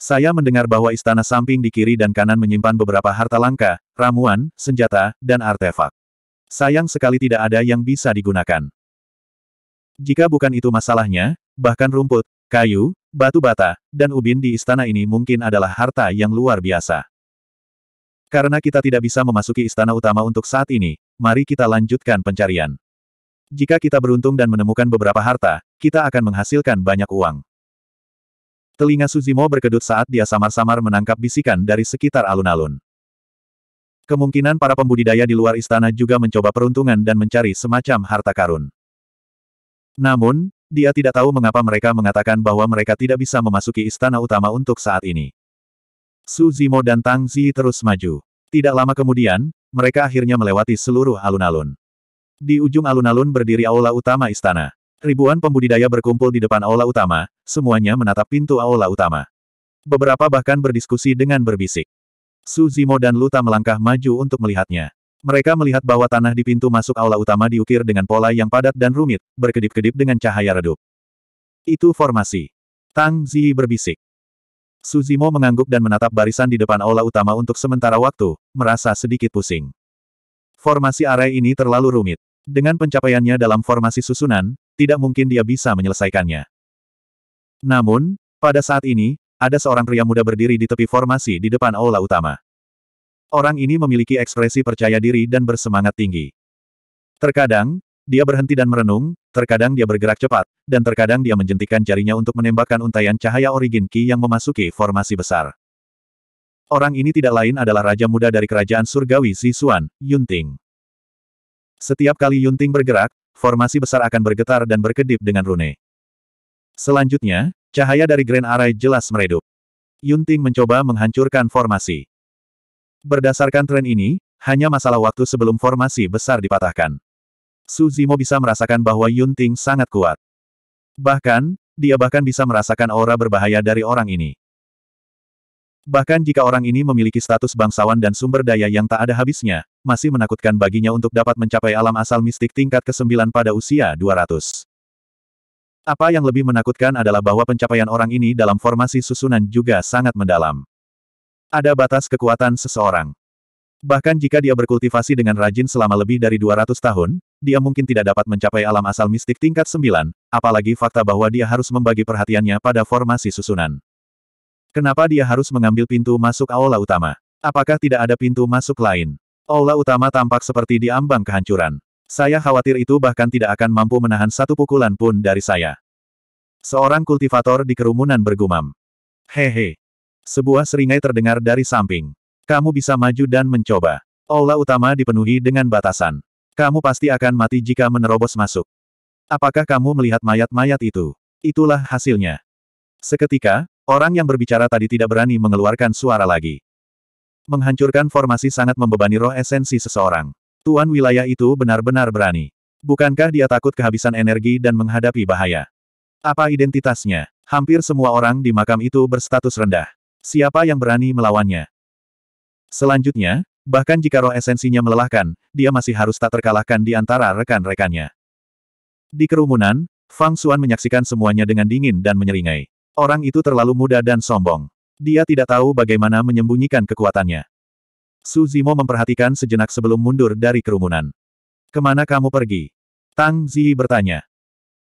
Saya mendengar bahwa istana samping di kiri dan kanan menyimpan beberapa harta langka, ramuan, senjata, dan artefak. Sayang sekali tidak ada yang bisa digunakan. Jika bukan itu masalahnya, bahkan rumput, kayu, batu bata, dan ubin di istana ini mungkin adalah harta yang luar biasa. Karena kita tidak bisa memasuki istana utama untuk saat ini, mari kita lanjutkan pencarian. Jika kita beruntung dan menemukan beberapa harta, kita akan menghasilkan banyak uang. Telinga Suzimo berkedut saat dia samar-samar menangkap bisikan dari sekitar alun-alun. Kemungkinan para pembudidaya di luar istana juga mencoba peruntungan dan mencari semacam harta karun. Namun, dia tidak tahu mengapa mereka mengatakan bahwa mereka tidak bisa memasuki istana utama untuk saat ini. Suzimo dan Tang Zi terus maju. Tidak lama kemudian, mereka akhirnya melewati seluruh alun-alun. Di ujung alun-alun berdiri aula utama istana. Ribuan pembudidaya berkumpul di depan aula utama, semuanya menatap pintu aula utama. Beberapa bahkan berdiskusi dengan berbisik. Su Zimo dan Luta melangkah maju untuk melihatnya. Mereka melihat bahwa tanah di pintu masuk aula utama diukir dengan pola yang padat dan rumit, berkedip-kedip dengan cahaya redup. Itu formasi. Tang Zi berbisik. Suzimo mengangguk dan menatap barisan di depan aula utama untuk sementara waktu, merasa sedikit pusing. Formasi arai ini terlalu rumit. Dengan pencapaiannya dalam formasi susunan, tidak mungkin dia bisa menyelesaikannya. Namun, pada saat ini, ada seorang pria muda berdiri di tepi formasi di depan aula utama. Orang ini memiliki ekspresi percaya diri dan bersemangat tinggi. Terkadang, dia berhenti dan merenung, terkadang dia bergerak cepat, dan terkadang dia menjentikan jarinya untuk menembakkan untaian cahaya origin Ki yang memasuki formasi besar. Orang ini tidak lain adalah Raja Muda dari Kerajaan Surgawi Sisuan, Yunting. Setiap kali Yunting bergerak, formasi besar akan bergetar dan berkedip dengan rune. Selanjutnya, cahaya dari Grand Array jelas meredup. Yunting mencoba menghancurkan formasi. Berdasarkan tren ini, hanya masalah waktu sebelum formasi besar dipatahkan. Su Zimo bisa merasakan bahwa Yunting sangat kuat. Bahkan, dia bahkan bisa merasakan aura berbahaya dari orang ini. Bahkan jika orang ini memiliki status bangsawan dan sumber daya yang tak ada habisnya, masih menakutkan baginya untuk dapat mencapai alam asal mistik tingkat ke-9 pada usia 200. Apa yang lebih menakutkan adalah bahwa pencapaian orang ini dalam formasi susunan juga sangat mendalam. Ada batas kekuatan seseorang. Bahkan jika dia berkultivasi dengan rajin selama lebih dari 200 tahun, dia mungkin tidak dapat mencapai alam asal mistik tingkat 9, apalagi fakta bahwa dia harus membagi perhatiannya pada formasi susunan. Kenapa dia harus mengambil pintu masuk aula utama? Apakah tidak ada pintu masuk lain? Aula utama tampak seperti diambang kehancuran. Saya khawatir itu bahkan tidak akan mampu menahan satu pukulan pun dari saya. Seorang kultivator di kerumunan bergumam. Hehe. Sebuah seringai terdengar dari samping. Kamu bisa maju dan mencoba. Aula utama dipenuhi dengan batasan. Kamu pasti akan mati jika menerobos masuk. Apakah kamu melihat mayat-mayat itu? Itulah hasilnya. Seketika, orang yang berbicara tadi tidak berani mengeluarkan suara lagi. Menghancurkan formasi sangat membebani roh esensi seseorang. Tuan wilayah itu benar-benar berani. Bukankah dia takut kehabisan energi dan menghadapi bahaya? Apa identitasnya? Hampir semua orang di makam itu berstatus rendah. Siapa yang berani melawannya? Selanjutnya, bahkan jika roh esensinya melelahkan, dia masih harus tak terkalahkan di antara rekan-rekannya. Di kerumunan, Fang Xuan menyaksikan semuanya dengan dingin dan menyeringai. Orang itu terlalu muda dan sombong. Dia tidak tahu bagaimana menyembunyikan kekuatannya. Su Zimo memperhatikan sejenak sebelum mundur dari kerumunan. Kemana kamu pergi? Tang Ziyi bertanya.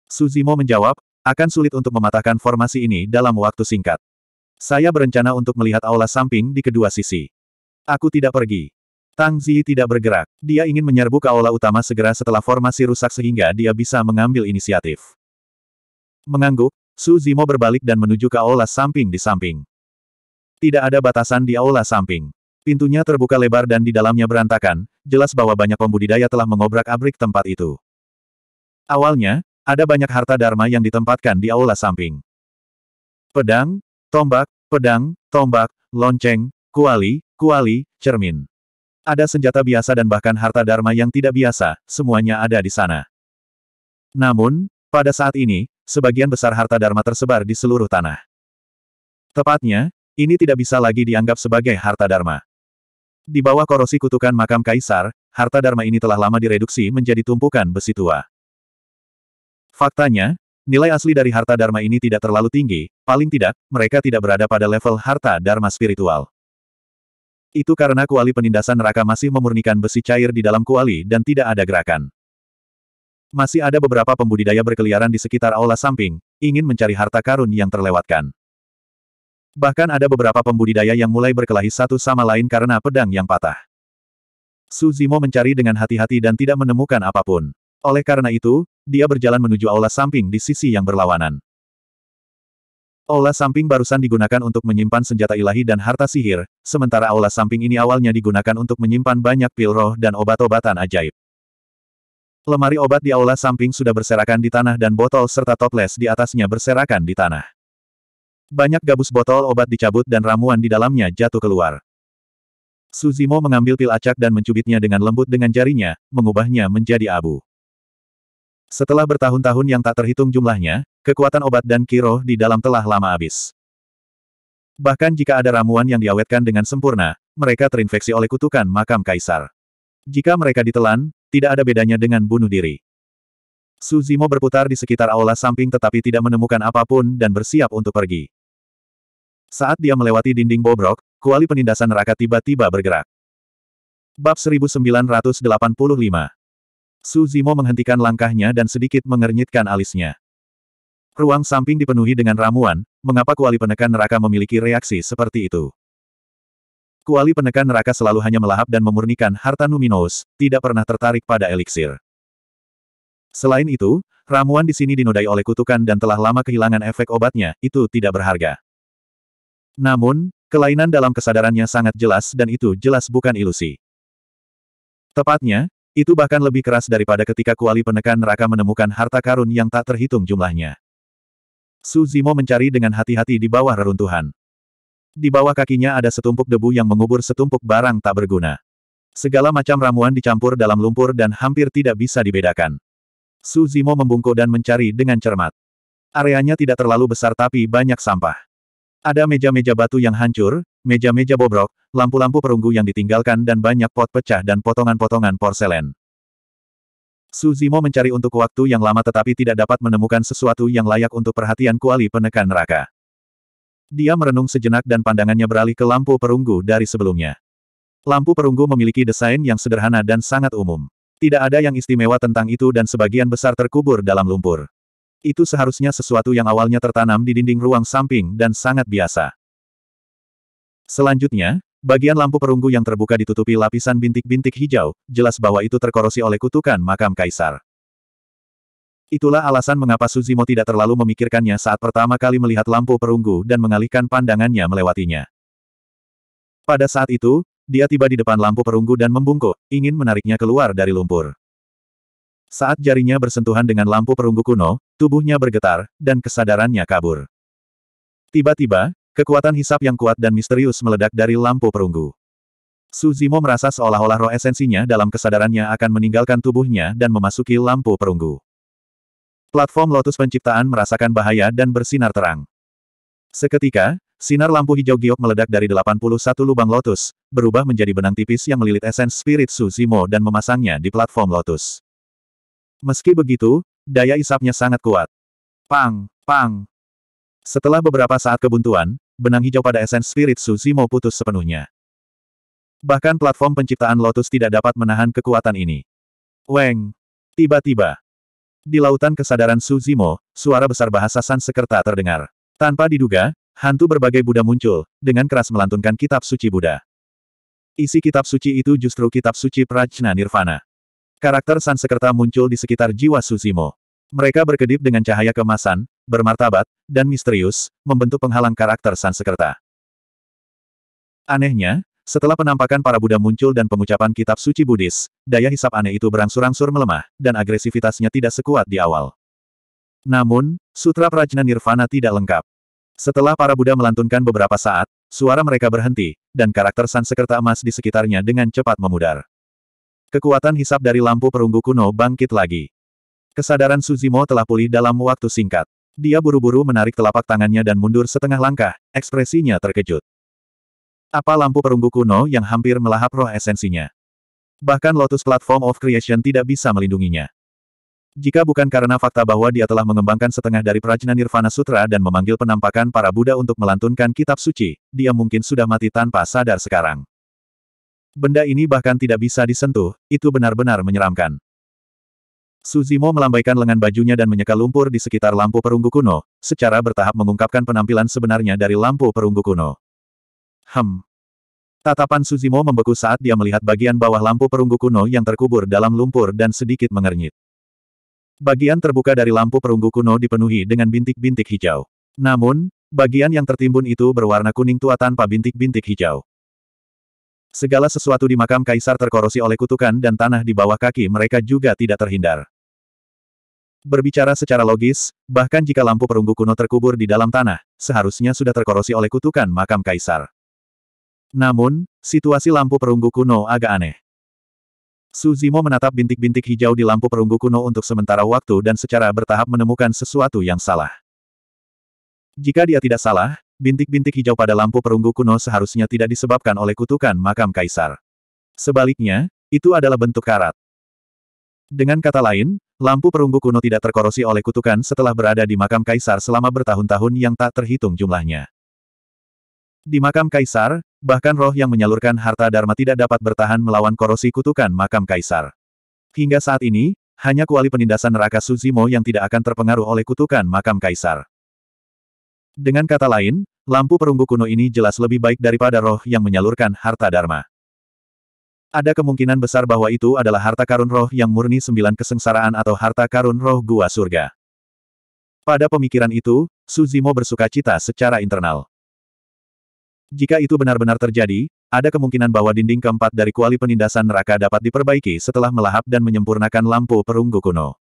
Su Zimo menjawab, akan sulit untuk mematahkan formasi ini dalam waktu singkat. Saya berencana untuk melihat aula samping di kedua sisi. Aku tidak pergi. Tang Ziyi tidak bergerak. Dia ingin menyerbu ke aula utama segera setelah formasi rusak sehingga dia bisa mengambil inisiatif. Mengangguk, Su Zimo berbalik dan menuju ke aula samping di samping. Tidak ada batasan di aula samping. Pintunya terbuka lebar dan di dalamnya berantakan, jelas bahwa banyak pembudidaya telah mengobrak-abrik tempat itu. Awalnya, ada banyak harta dharma yang ditempatkan di aula samping. Pedang, tombak, pedang, tombak, lonceng, kuali, kuali, cermin. Ada senjata biasa dan bahkan harta dharma yang tidak biasa, semuanya ada di sana. Namun, pada saat ini, sebagian besar harta dharma tersebar di seluruh tanah. Tepatnya, ini tidak bisa lagi dianggap sebagai harta dharma. Di bawah korosi kutukan makam kaisar, harta Dharma ini telah lama direduksi menjadi tumpukan besi tua. Faktanya, nilai asli dari harta Dharma ini tidak terlalu tinggi, paling tidak, mereka tidak berada pada level harta Dharma spiritual. Itu karena kuali penindasan neraka masih memurnikan besi cair di dalam kuali dan tidak ada gerakan. Masih ada beberapa pembudidaya berkeliaran di sekitar aula samping, ingin mencari harta karun yang terlewatkan. Bahkan ada beberapa pembudidaya yang mulai berkelahi satu sama lain karena pedang yang patah. Su mencari dengan hati-hati dan tidak menemukan apapun. Oleh karena itu, dia berjalan menuju aula samping di sisi yang berlawanan. Aula samping barusan digunakan untuk menyimpan senjata ilahi dan harta sihir, sementara aula samping ini awalnya digunakan untuk menyimpan banyak pil roh dan obat-obatan ajaib. Lemari obat di aula samping sudah berserakan di tanah dan botol serta toples di atasnya berserakan di tanah. Banyak gabus botol obat dicabut dan ramuan di dalamnya jatuh keluar. Suzimo mengambil pil acak dan mencubitnya dengan lembut dengan jarinya, mengubahnya menjadi abu. Setelah bertahun-tahun yang tak terhitung jumlahnya, kekuatan obat dan kiro di dalam telah lama habis. Bahkan jika ada ramuan yang diawetkan dengan sempurna, mereka terinfeksi oleh kutukan makam kaisar. Jika mereka ditelan, tidak ada bedanya dengan bunuh diri. Suzimo berputar di sekitar aula samping tetapi tidak menemukan apapun dan bersiap untuk pergi. Saat dia melewati dinding bobrok, kuali penindasan neraka tiba-tiba bergerak. Bab 1985 Su Zimo menghentikan langkahnya dan sedikit mengernyitkan alisnya. Ruang samping dipenuhi dengan ramuan, mengapa kuali penekan neraka memiliki reaksi seperti itu? Kuali penekan neraka selalu hanya melahap dan memurnikan harta Numinous, tidak pernah tertarik pada eliksir. Selain itu, ramuan di sini dinodai oleh kutukan dan telah lama kehilangan efek obatnya, itu tidak berharga. Namun, kelainan dalam kesadarannya sangat jelas dan itu jelas bukan ilusi. Tepatnya, itu bahkan lebih keras daripada ketika kuali penekan neraka menemukan harta karun yang tak terhitung jumlahnya. Su Zimo mencari dengan hati-hati di bawah reruntuhan. Di bawah kakinya ada setumpuk debu yang mengubur setumpuk barang tak berguna. Segala macam ramuan dicampur dalam lumpur dan hampir tidak bisa dibedakan. Su Zimo membungkuk dan mencari dengan cermat. Areanya tidak terlalu besar tapi banyak sampah. Ada meja-meja batu yang hancur, meja-meja bobrok, lampu-lampu perunggu yang ditinggalkan dan banyak pot pecah dan potongan-potongan porselen. Suzimo mencari untuk waktu yang lama tetapi tidak dapat menemukan sesuatu yang layak untuk perhatian kuali penekan neraka. Dia merenung sejenak dan pandangannya beralih ke lampu perunggu dari sebelumnya. Lampu perunggu memiliki desain yang sederhana dan sangat umum. Tidak ada yang istimewa tentang itu dan sebagian besar terkubur dalam lumpur. Itu seharusnya sesuatu yang awalnya tertanam di dinding ruang samping dan sangat biasa. Selanjutnya, bagian lampu perunggu yang terbuka ditutupi lapisan bintik-bintik hijau, jelas bahwa itu terkorosi oleh kutukan makam kaisar. Itulah alasan mengapa Suzimo tidak terlalu memikirkannya saat pertama kali melihat lampu perunggu dan mengalihkan pandangannya melewatinya. Pada saat itu, dia tiba di depan lampu perunggu dan membungkuk, ingin menariknya keluar dari lumpur. Saat jarinya bersentuhan dengan lampu perunggu kuno, Tubuhnya bergetar, dan kesadarannya kabur. Tiba-tiba, kekuatan hisap yang kuat dan misterius meledak dari lampu perunggu. Su Zimo merasa seolah-olah roh esensinya dalam kesadarannya akan meninggalkan tubuhnya dan memasuki lampu perunggu. Platform Lotus Penciptaan merasakan bahaya dan bersinar terang. Seketika, sinar lampu hijau giok meledak dari 81 lubang Lotus, berubah menjadi benang tipis yang melilit esens spirit Su Zimo dan memasangnya di platform Lotus. Meski begitu, Daya isapnya sangat kuat. Pang, pang. Setelah beberapa saat kebuntuan, benang hijau pada esens spirit Zimo putus sepenuhnya. Bahkan platform penciptaan Lotus tidak dapat menahan kekuatan ini. Weng. Tiba-tiba. Di lautan kesadaran Su Zimo, suara besar bahasa Sansekerta terdengar. Tanpa diduga, hantu berbagai Buddha muncul, dengan keras melantunkan kitab suci Buddha. Isi kitab suci itu justru kitab suci Prajna Nirvana. Karakter Sansekerta muncul di sekitar jiwa Susimo. Mereka berkedip dengan cahaya kemasan, bermartabat, dan misterius, membentuk penghalang karakter Sansekerta. Anehnya, setelah penampakan para Buddha muncul dan pengucapan kitab suci Buddhis, daya hisap aneh itu berangsur-angsur melemah, dan agresivitasnya tidak sekuat di awal. Namun, Sutra Prajna Nirvana tidak lengkap. Setelah para Buddha melantunkan beberapa saat, suara mereka berhenti, dan karakter Sansekerta emas di sekitarnya dengan cepat memudar. Kekuatan hisap dari lampu perunggu kuno bangkit lagi. Kesadaran Suzimo telah pulih dalam waktu singkat. Dia buru-buru menarik telapak tangannya dan mundur setengah langkah, ekspresinya terkejut. Apa lampu perunggu kuno yang hampir melahap roh esensinya? Bahkan Lotus Platform of Creation tidak bisa melindunginya. Jika bukan karena fakta bahwa dia telah mengembangkan setengah dari Prajna Nirvana Sutra dan memanggil penampakan para Buddha untuk melantunkan kitab suci, dia mungkin sudah mati tanpa sadar sekarang. Benda ini bahkan tidak bisa disentuh, itu benar-benar menyeramkan. Suzimo melambaikan lengan bajunya dan menyeka lumpur di sekitar lampu perunggu kuno, secara bertahap mengungkapkan penampilan sebenarnya dari lampu perunggu kuno. Hem. Tatapan Suzimo membeku saat dia melihat bagian bawah lampu perunggu kuno yang terkubur dalam lumpur dan sedikit mengernyit. Bagian terbuka dari lampu perunggu kuno dipenuhi dengan bintik-bintik hijau. Namun, bagian yang tertimbun itu berwarna kuning tua tanpa bintik-bintik hijau. Segala sesuatu di makam kaisar terkorosi oleh kutukan dan tanah di bawah kaki mereka juga tidak terhindar. Berbicara secara logis, bahkan jika lampu perunggu kuno terkubur di dalam tanah, seharusnya sudah terkorosi oleh kutukan makam kaisar. Namun, situasi lampu perunggu kuno agak aneh. Suzimo menatap bintik-bintik hijau di lampu perunggu kuno untuk sementara waktu dan secara bertahap menemukan sesuatu yang salah. Jika dia tidak salah, bintik-bintik hijau pada lampu perunggu kuno seharusnya tidak disebabkan oleh kutukan makam kaisar. Sebaliknya, itu adalah bentuk karat. Dengan kata lain, lampu perunggu kuno tidak terkorosi oleh kutukan setelah berada di makam kaisar selama bertahun-tahun yang tak terhitung jumlahnya. Di makam kaisar, bahkan roh yang menyalurkan harta dharma tidak dapat bertahan melawan korosi kutukan makam kaisar. Hingga saat ini, hanya kuali penindasan neraka Suzimo yang tidak akan terpengaruh oleh kutukan makam kaisar. Dengan kata lain, lampu perunggu kuno ini jelas lebih baik daripada roh yang menyalurkan harta dharma. Ada kemungkinan besar bahwa itu adalah harta karun roh yang murni sembilan kesengsaraan atau harta karun roh gua surga. Pada pemikiran itu, Suzimo bersuka cita secara internal. Jika itu benar-benar terjadi, ada kemungkinan bahwa dinding keempat dari kuali penindasan neraka dapat diperbaiki setelah melahap dan menyempurnakan lampu perunggu kuno.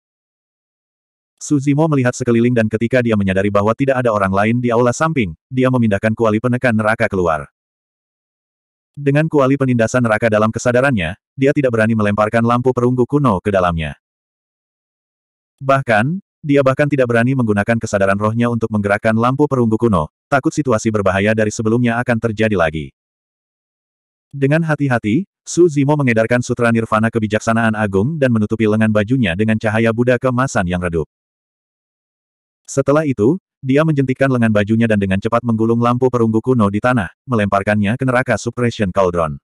Suzimo melihat sekeliling dan ketika dia menyadari bahwa tidak ada orang lain di aula samping, dia memindahkan kuali penekan neraka keluar. Dengan kuali penindasan neraka dalam kesadarannya, dia tidak berani melemparkan lampu perunggu kuno ke dalamnya. Bahkan, dia bahkan tidak berani menggunakan kesadaran rohnya untuk menggerakkan lampu perunggu kuno, takut situasi berbahaya dari sebelumnya akan terjadi lagi. Dengan hati-hati, Su Zimo mengedarkan sutra nirvana kebijaksanaan agung dan menutupi lengan bajunya dengan cahaya Buddha kemasan yang redup. Setelah itu, dia menjentikkan lengan bajunya dan dengan cepat menggulung lampu perunggu kuno di tanah, melemparkannya ke neraka Suppression Cauldron.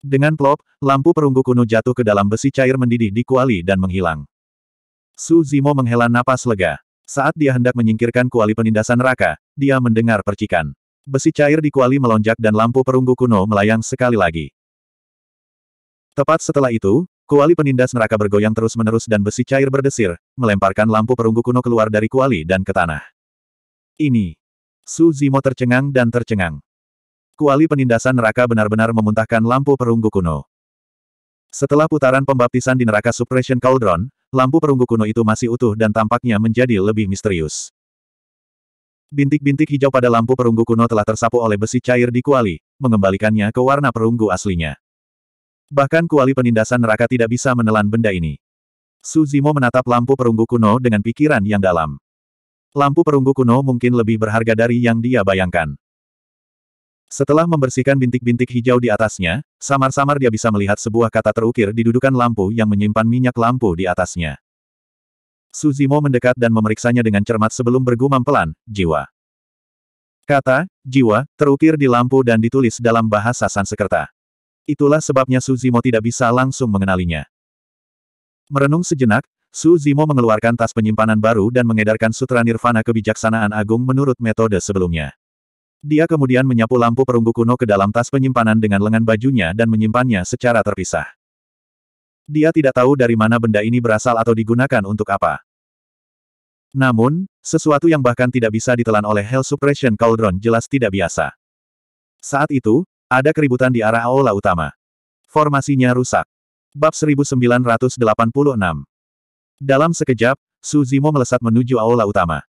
Dengan plop, lampu perunggu kuno jatuh ke dalam besi cair mendidih di kuali dan menghilang. Su Zimo menghela napas lega. Saat dia hendak menyingkirkan kuali penindasan neraka, dia mendengar percikan. Besi cair di kuali melonjak dan lampu perunggu kuno melayang sekali lagi. Tepat setelah itu, Kuali penindas neraka bergoyang terus-menerus dan besi cair berdesir, melemparkan lampu perunggu kuno keluar dari kuali dan ke tanah. Ini. Su Zimo tercengang dan tercengang. Kuali penindasan neraka benar-benar memuntahkan lampu perunggu kuno. Setelah putaran pembaptisan di neraka Suppression Cauldron, lampu perunggu kuno itu masih utuh dan tampaknya menjadi lebih misterius. Bintik-bintik hijau pada lampu perunggu kuno telah tersapu oleh besi cair di kuali, mengembalikannya ke warna perunggu aslinya. Bahkan kuali penindasan neraka tidak bisa menelan benda ini. Suzimo menatap lampu perunggu kuno dengan pikiran yang dalam. Lampu perunggu kuno mungkin lebih berharga dari yang dia bayangkan. Setelah membersihkan bintik-bintik hijau di atasnya, samar-samar dia bisa melihat sebuah kata terukir di dudukan lampu yang menyimpan minyak lampu di atasnya. Suzimo mendekat dan memeriksanya dengan cermat sebelum bergumam pelan, jiwa. Kata, jiwa, terukir di lampu dan ditulis dalam bahasa Sansekerta. Itulah sebabnya Su Zimo tidak bisa langsung mengenalinya. Merenung sejenak, Su Zimo mengeluarkan tas penyimpanan baru dan mengedarkan sutra nirvana kebijaksanaan agung menurut metode sebelumnya. Dia kemudian menyapu lampu perunggu kuno ke dalam tas penyimpanan dengan lengan bajunya dan menyimpannya secara terpisah. Dia tidak tahu dari mana benda ini berasal atau digunakan untuk apa. Namun, sesuatu yang bahkan tidak bisa ditelan oleh Hell Suppression Cauldron jelas tidak biasa. Saat itu, ada keributan di arah aula utama. Formasinya rusak. Bab 1986 Dalam sekejap, Suzimo melesat menuju aula utama.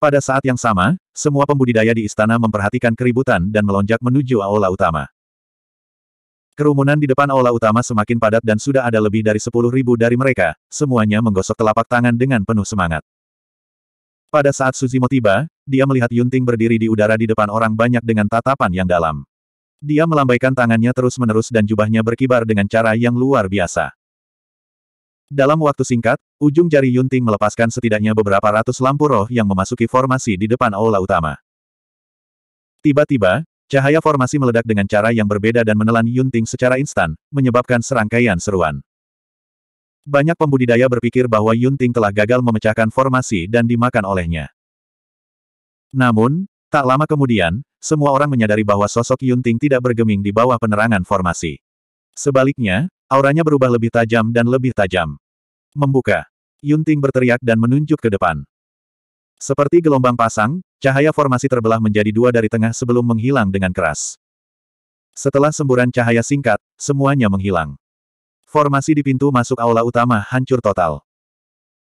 Pada saat yang sama, semua pembudidaya di istana memperhatikan keributan dan melonjak menuju aula utama. Kerumunan di depan aula utama semakin padat dan sudah ada lebih dari 10.000 dari mereka, semuanya menggosok telapak tangan dengan penuh semangat. Pada saat Suzimo tiba, dia melihat Yunting berdiri di udara di depan orang banyak dengan tatapan yang dalam. Dia melambaikan tangannya terus-menerus dan jubahnya berkibar dengan cara yang luar biasa. Dalam waktu singkat, ujung jari Yunting melepaskan setidaknya beberapa ratus lampu roh yang memasuki formasi di depan aula utama. Tiba-tiba, cahaya formasi meledak dengan cara yang berbeda dan menelan Yunting secara instan, menyebabkan serangkaian seruan. Banyak pembudidaya berpikir bahwa Yunting telah gagal memecahkan formasi dan dimakan olehnya. Namun, tak lama kemudian, semua orang menyadari bahwa sosok Yunting tidak bergeming di bawah penerangan formasi. Sebaliknya, auranya berubah lebih tajam dan lebih tajam. Membuka. Yunting berteriak dan menunjuk ke depan. Seperti gelombang pasang, cahaya formasi terbelah menjadi dua dari tengah sebelum menghilang dengan keras. Setelah semburan cahaya singkat, semuanya menghilang. Formasi di pintu masuk aula utama hancur total.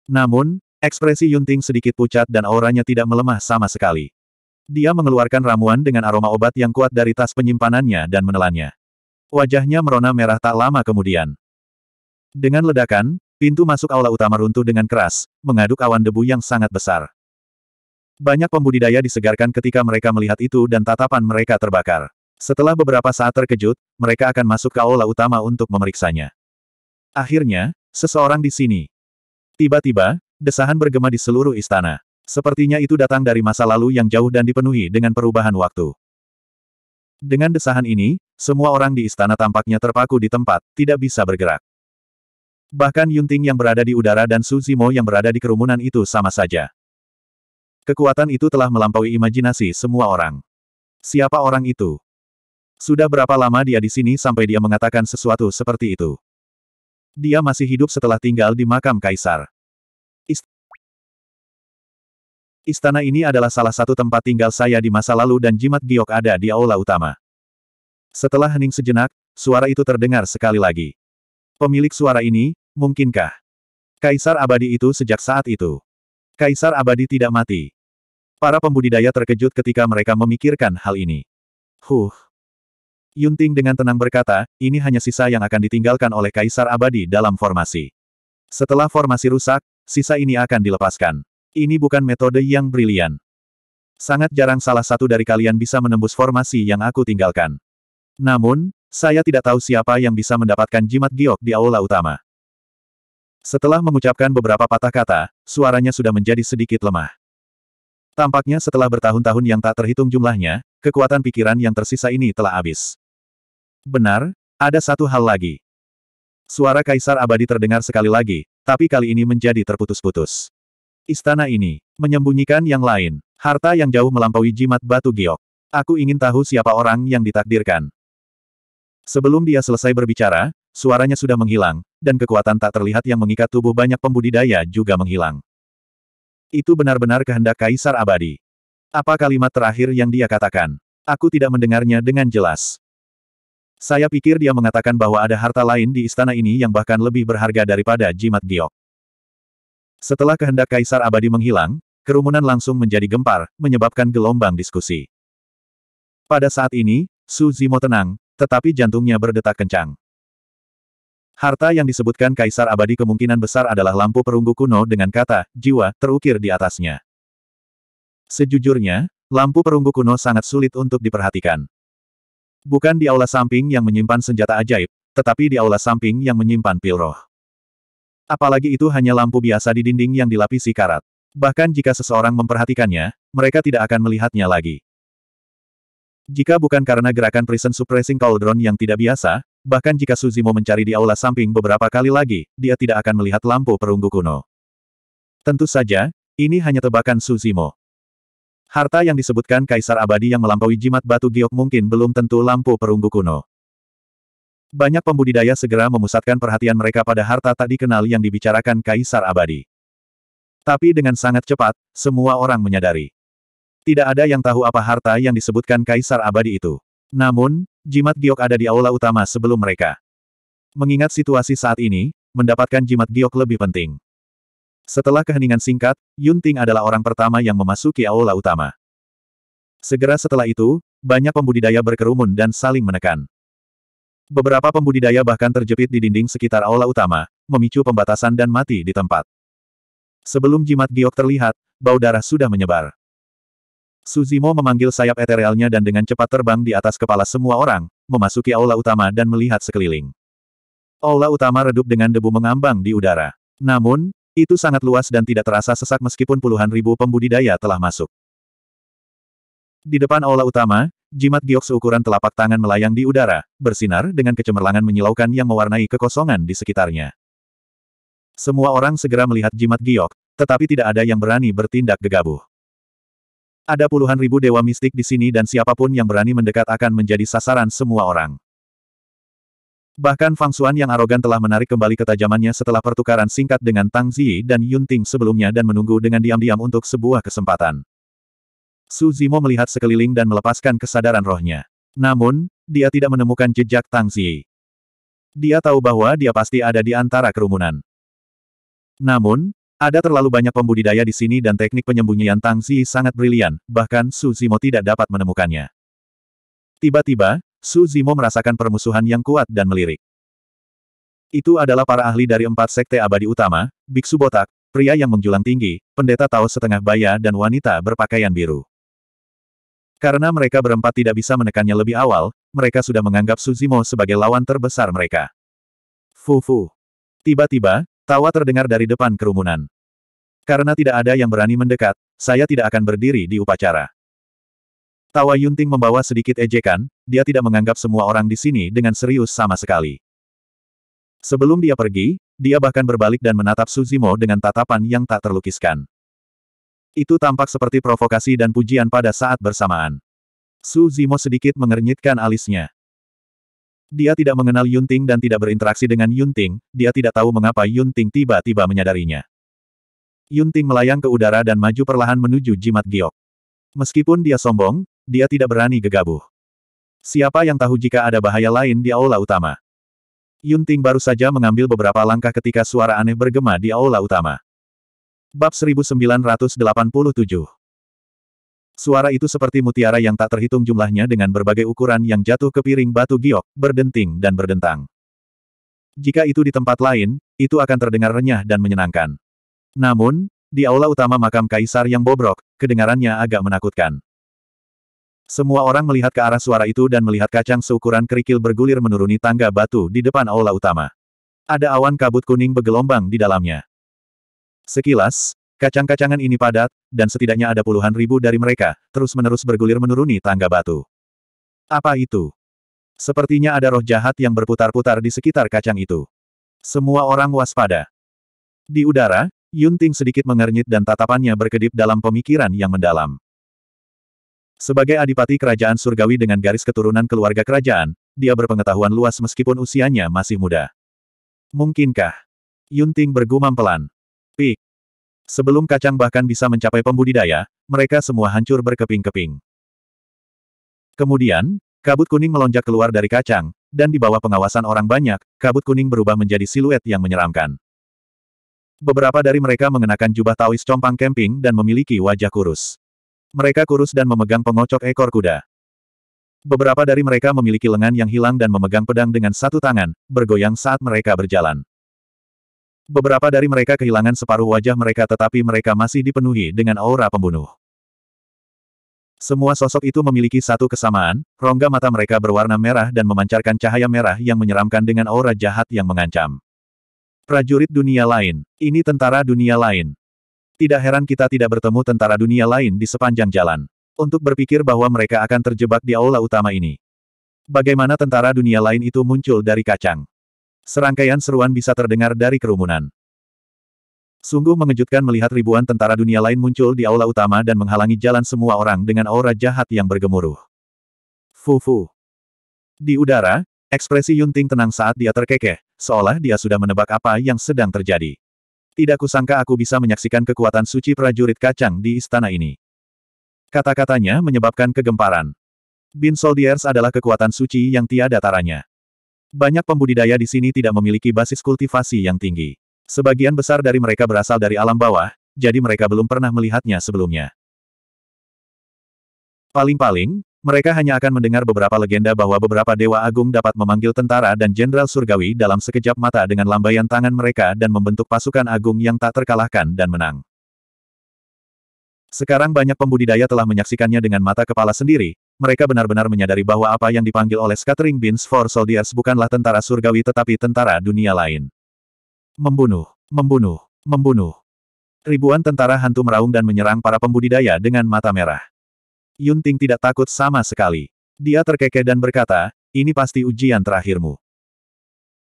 Namun, Ekspresi Yunting sedikit pucat dan auranya tidak melemah sama sekali. Dia mengeluarkan ramuan dengan aroma obat yang kuat dari tas penyimpanannya dan menelannya. Wajahnya merona merah tak lama kemudian. Dengan ledakan, pintu masuk aula utama runtuh dengan keras, mengaduk awan debu yang sangat besar. Banyak pembudidaya disegarkan ketika mereka melihat itu dan tatapan mereka terbakar. Setelah beberapa saat terkejut, mereka akan masuk ke aula utama untuk memeriksanya. Akhirnya, seseorang di sini. Tiba-tiba, desahan bergema di seluruh istana. Sepertinya itu datang dari masa lalu yang jauh dan dipenuhi dengan perubahan waktu. Dengan desahan ini, semua orang di istana tampaknya terpaku di tempat, tidak bisa bergerak. Bahkan Yunting yang berada di udara dan Suzimo yang berada di kerumunan itu sama saja. Kekuatan itu telah melampaui imajinasi semua orang. Siapa orang itu? Sudah berapa lama dia di sini sampai dia mengatakan sesuatu seperti itu? Dia masih hidup setelah tinggal di makam kaisar. Istana ini adalah salah satu tempat tinggal saya di masa lalu dan jimat giok ada di aula utama. Setelah hening sejenak, suara itu terdengar sekali lagi. Pemilik suara ini, mungkinkah? Kaisar abadi itu sejak saat itu. Kaisar abadi tidak mati. Para pembudidaya terkejut ketika mereka memikirkan hal ini. Huh. Yunting dengan tenang berkata, ini hanya sisa yang akan ditinggalkan oleh Kaisar abadi dalam formasi. Setelah formasi rusak, sisa ini akan dilepaskan. Ini bukan metode yang brilian. Sangat jarang salah satu dari kalian bisa menembus formasi yang aku tinggalkan. Namun, saya tidak tahu siapa yang bisa mendapatkan jimat giok di aula utama. Setelah mengucapkan beberapa patah kata, suaranya sudah menjadi sedikit lemah. Tampaknya setelah bertahun-tahun yang tak terhitung jumlahnya, kekuatan pikiran yang tersisa ini telah habis. Benar, ada satu hal lagi. Suara Kaisar Abadi terdengar sekali lagi, tapi kali ini menjadi terputus-putus. Istana ini, menyembunyikan yang lain, harta yang jauh melampaui jimat batu giok. Aku ingin tahu siapa orang yang ditakdirkan. Sebelum dia selesai berbicara, suaranya sudah menghilang, dan kekuatan tak terlihat yang mengikat tubuh banyak pembudidaya juga menghilang. Itu benar-benar kehendak Kaisar Abadi. Apa kalimat terakhir yang dia katakan? Aku tidak mendengarnya dengan jelas. Saya pikir dia mengatakan bahwa ada harta lain di istana ini yang bahkan lebih berharga daripada jimat giok. Setelah kehendak Kaisar Abadi menghilang, kerumunan langsung menjadi gempar, menyebabkan gelombang diskusi. Pada saat ini, Su Zimo tenang, tetapi jantungnya berdetak kencang. Harta yang disebutkan Kaisar Abadi kemungkinan besar adalah lampu perunggu kuno dengan kata, jiwa, terukir di atasnya. Sejujurnya, lampu perunggu kuno sangat sulit untuk diperhatikan. Bukan di aula samping yang menyimpan senjata ajaib, tetapi di aula samping yang menyimpan pil roh. Apalagi itu hanya lampu biasa di dinding yang dilapisi karat. Bahkan jika seseorang memperhatikannya, mereka tidak akan melihatnya lagi. Jika bukan karena gerakan prison suppressing cauldron yang tidak biasa, bahkan jika Suzimo mencari di aula samping beberapa kali lagi, dia tidak akan melihat lampu perunggu kuno. Tentu saja, ini hanya tebakan Suzimo. Harta yang disebutkan Kaisar Abadi yang melampaui jimat batu giok mungkin belum tentu lampu perunggu kuno. Banyak pembudidaya segera memusatkan perhatian mereka pada harta tak dikenal yang dibicarakan Kaisar Abadi. Tapi dengan sangat cepat, semua orang menyadari. Tidak ada yang tahu apa harta yang disebutkan Kaisar Abadi itu. Namun, jimat giok ada di aula utama sebelum mereka. Mengingat situasi saat ini, mendapatkan jimat giok lebih penting. Setelah keheningan singkat, Yun Ting adalah orang pertama yang memasuki aula utama. Segera setelah itu, banyak pembudidaya berkerumun dan saling menekan. Beberapa pembudidaya bahkan terjepit di dinding sekitar aula utama, memicu pembatasan dan mati di tempat. Sebelum jimat giok terlihat, bau darah sudah menyebar. Suzimo memanggil sayap eterealnya dan dengan cepat terbang di atas kepala semua orang, memasuki aula utama dan melihat sekeliling. Aula utama redup dengan debu mengambang di udara. Namun, itu sangat luas dan tidak terasa sesak meskipun puluhan ribu pembudidaya telah masuk. Di depan aula utama, Jimat giok seukuran telapak tangan melayang di udara, bersinar dengan kecemerlangan menyilaukan yang mewarnai kekosongan di sekitarnya. Semua orang segera melihat jimat giok, tetapi tidak ada yang berani bertindak gegabah. Ada puluhan ribu dewa mistik di sini dan siapapun yang berani mendekat akan menjadi sasaran semua orang. Bahkan Fang Xuan yang arogan telah menarik kembali ketajamannya setelah pertukaran singkat dengan Tang Ziyi dan Yun Ting sebelumnya dan menunggu dengan diam-diam untuk sebuah kesempatan. Su Zimo melihat sekeliling dan melepaskan kesadaran rohnya. Namun, dia tidak menemukan jejak Tang Ziyi. Dia tahu bahwa dia pasti ada di antara kerumunan. Namun, ada terlalu banyak pembudidaya di sini dan teknik penyembunyian Tang Ziyi sangat brilian, bahkan Su Zimo tidak dapat menemukannya. Tiba-tiba, Su Zimo merasakan permusuhan yang kuat dan melirik. Itu adalah para ahli dari empat sekte abadi utama, Biksu Botak, pria yang menjulang tinggi, pendeta Tao setengah baya dan wanita berpakaian biru. Karena mereka berempat tidak bisa menekannya lebih awal, mereka sudah menganggap Suzimo sebagai lawan terbesar mereka. Fufu. Tiba-tiba, tawa terdengar dari depan kerumunan. Karena tidak ada yang berani mendekat, saya tidak akan berdiri di upacara. Tawa Yunting membawa sedikit ejekan, dia tidak menganggap semua orang di sini dengan serius sama sekali. Sebelum dia pergi, dia bahkan berbalik dan menatap Suzimo dengan tatapan yang tak terlukiskan. Itu tampak seperti provokasi dan pujian pada saat bersamaan. Su Zimo sedikit mengernyitkan alisnya. Dia tidak mengenal Yunting dan tidak berinteraksi dengan Yunting, dia tidak tahu mengapa Yunting tiba-tiba menyadarinya. Yunting melayang ke udara dan maju perlahan menuju jimat giok. Meskipun dia sombong, dia tidak berani gegabah. Siapa yang tahu jika ada bahaya lain di aula utama? Yunting baru saja mengambil beberapa langkah ketika suara aneh bergema di aula utama. Bab 1987 Suara itu seperti mutiara yang tak terhitung jumlahnya dengan berbagai ukuran yang jatuh ke piring batu giok, berdenting dan berdentang. Jika itu di tempat lain, itu akan terdengar renyah dan menyenangkan. Namun, di aula utama makam kaisar yang bobrok, kedengarannya agak menakutkan. Semua orang melihat ke arah suara itu dan melihat kacang seukuran kerikil bergulir menuruni tangga batu di depan aula utama. Ada awan kabut kuning bergelombang di dalamnya. Sekilas, kacang-kacangan ini padat, dan setidaknya ada puluhan ribu dari mereka, terus-menerus bergulir menuruni tangga batu. Apa itu? Sepertinya ada roh jahat yang berputar-putar di sekitar kacang itu. Semua orang waspada. Di udara, Yunting sedikit mengernyit dan tatapannya berkedip dalam pemikiran yang mendalam. Sebagai adipati kerajaan surgawi dengan garis keturunan keluarga kerajaan, dia berpengetahuan luas meskipun usianya masih muda. Mungkinkah? Yunting bergumam pelan. Pik. Sebelum kacang bahkan bisa mencapai pembudidaya, mereka semua hancur berkeping-keping. Kemudian, kabut kuning melonjak keluar dari kacang, dan di bawah pengawasan orang banyak, kabut kuning berubah menjadi siluet yang menyeramkan. Beberapa dari mereka mengenakan jubah tawis compang kemping dan memiliki wajah kurus. Mereka kurus dan memegang pengocok ekor kuda. Beberapa dari mereka memiliki lengan yang hilang dan memegang pedang dengan satu tangan, bergoyang saat mereka berjalan. Beberapa dari mereka kehilangan separuh wajah mereka tetapi mereka masih dipenuhi dengan aura pembunuh. Semua sosok itu memiliki satu kesamaan, rongga mata mereka berwarna merah dan memancarkan cahaya merah yang menyeramkan dengan aura jahat yang mengancam. Prajurit dunia lain, ini tentara dunia lain. Tidak heran kita tidak bertemu tentara dunia lain di sepanjang jalan. Untuk berpikir bahwa mereka akan terjebak di aula utama ini. Bagaimana tentara dunia lain itu muncul dari kacang? Serangkaian seruan bisa terdengar dari kerumunan. Sungguh mengejutkan melihat ribuan tentara dunia lain muncul di aula utama dan menghalangi jalan semua orang dengan aura jahat yang bergemuruh. Fufu. Di udara, ekspresi Yunting tenang saat dia terkekeh, seolah dia sudah menebak apa yang sedang terjadi. Tidak kusangka aku bisa menyaksikan kekuatan suci prajurit kacang di istana ini. Kata-katanya menyebabkan kegemparan. Bin Soldiers adalah kekuatan suci yang tiada taranya. Banyak pembudidaya di sini tidak memiliki basis kultivasi yang tinggi. Sebagian besar dari mereka berasal dari alam bawah, jadi mereka belum pernah melihatnya sebelumnya. Paling-paling, mereka hanya akan mendengar beberapa legenda bahwa beberapa dewa agung dapat memanggil tentara dan jenderal surgawi dalam sekejap mata dengan lambaian tangan mereka dan membentuk pasukan agung yang tak terkalahkan dan menang. Sekarang banyak pembudidaya telah menyaksikannya dengan mata kepala sendiri, mereka benar-benar menyadari bahwa apa yang dipanggil oleh Scattering Beans for Soldiers bukanlah tentara surgawi tetapi tentara dunia lain. Membunuh, membunuh, membunuh. Ribuan tentara hantu meraung dan menyerang para pembudidaya dengan mata merah. Yunting tidak takut sama sekali. Dia terkekeh dan berkata, ini pasti ujian terakhirmu.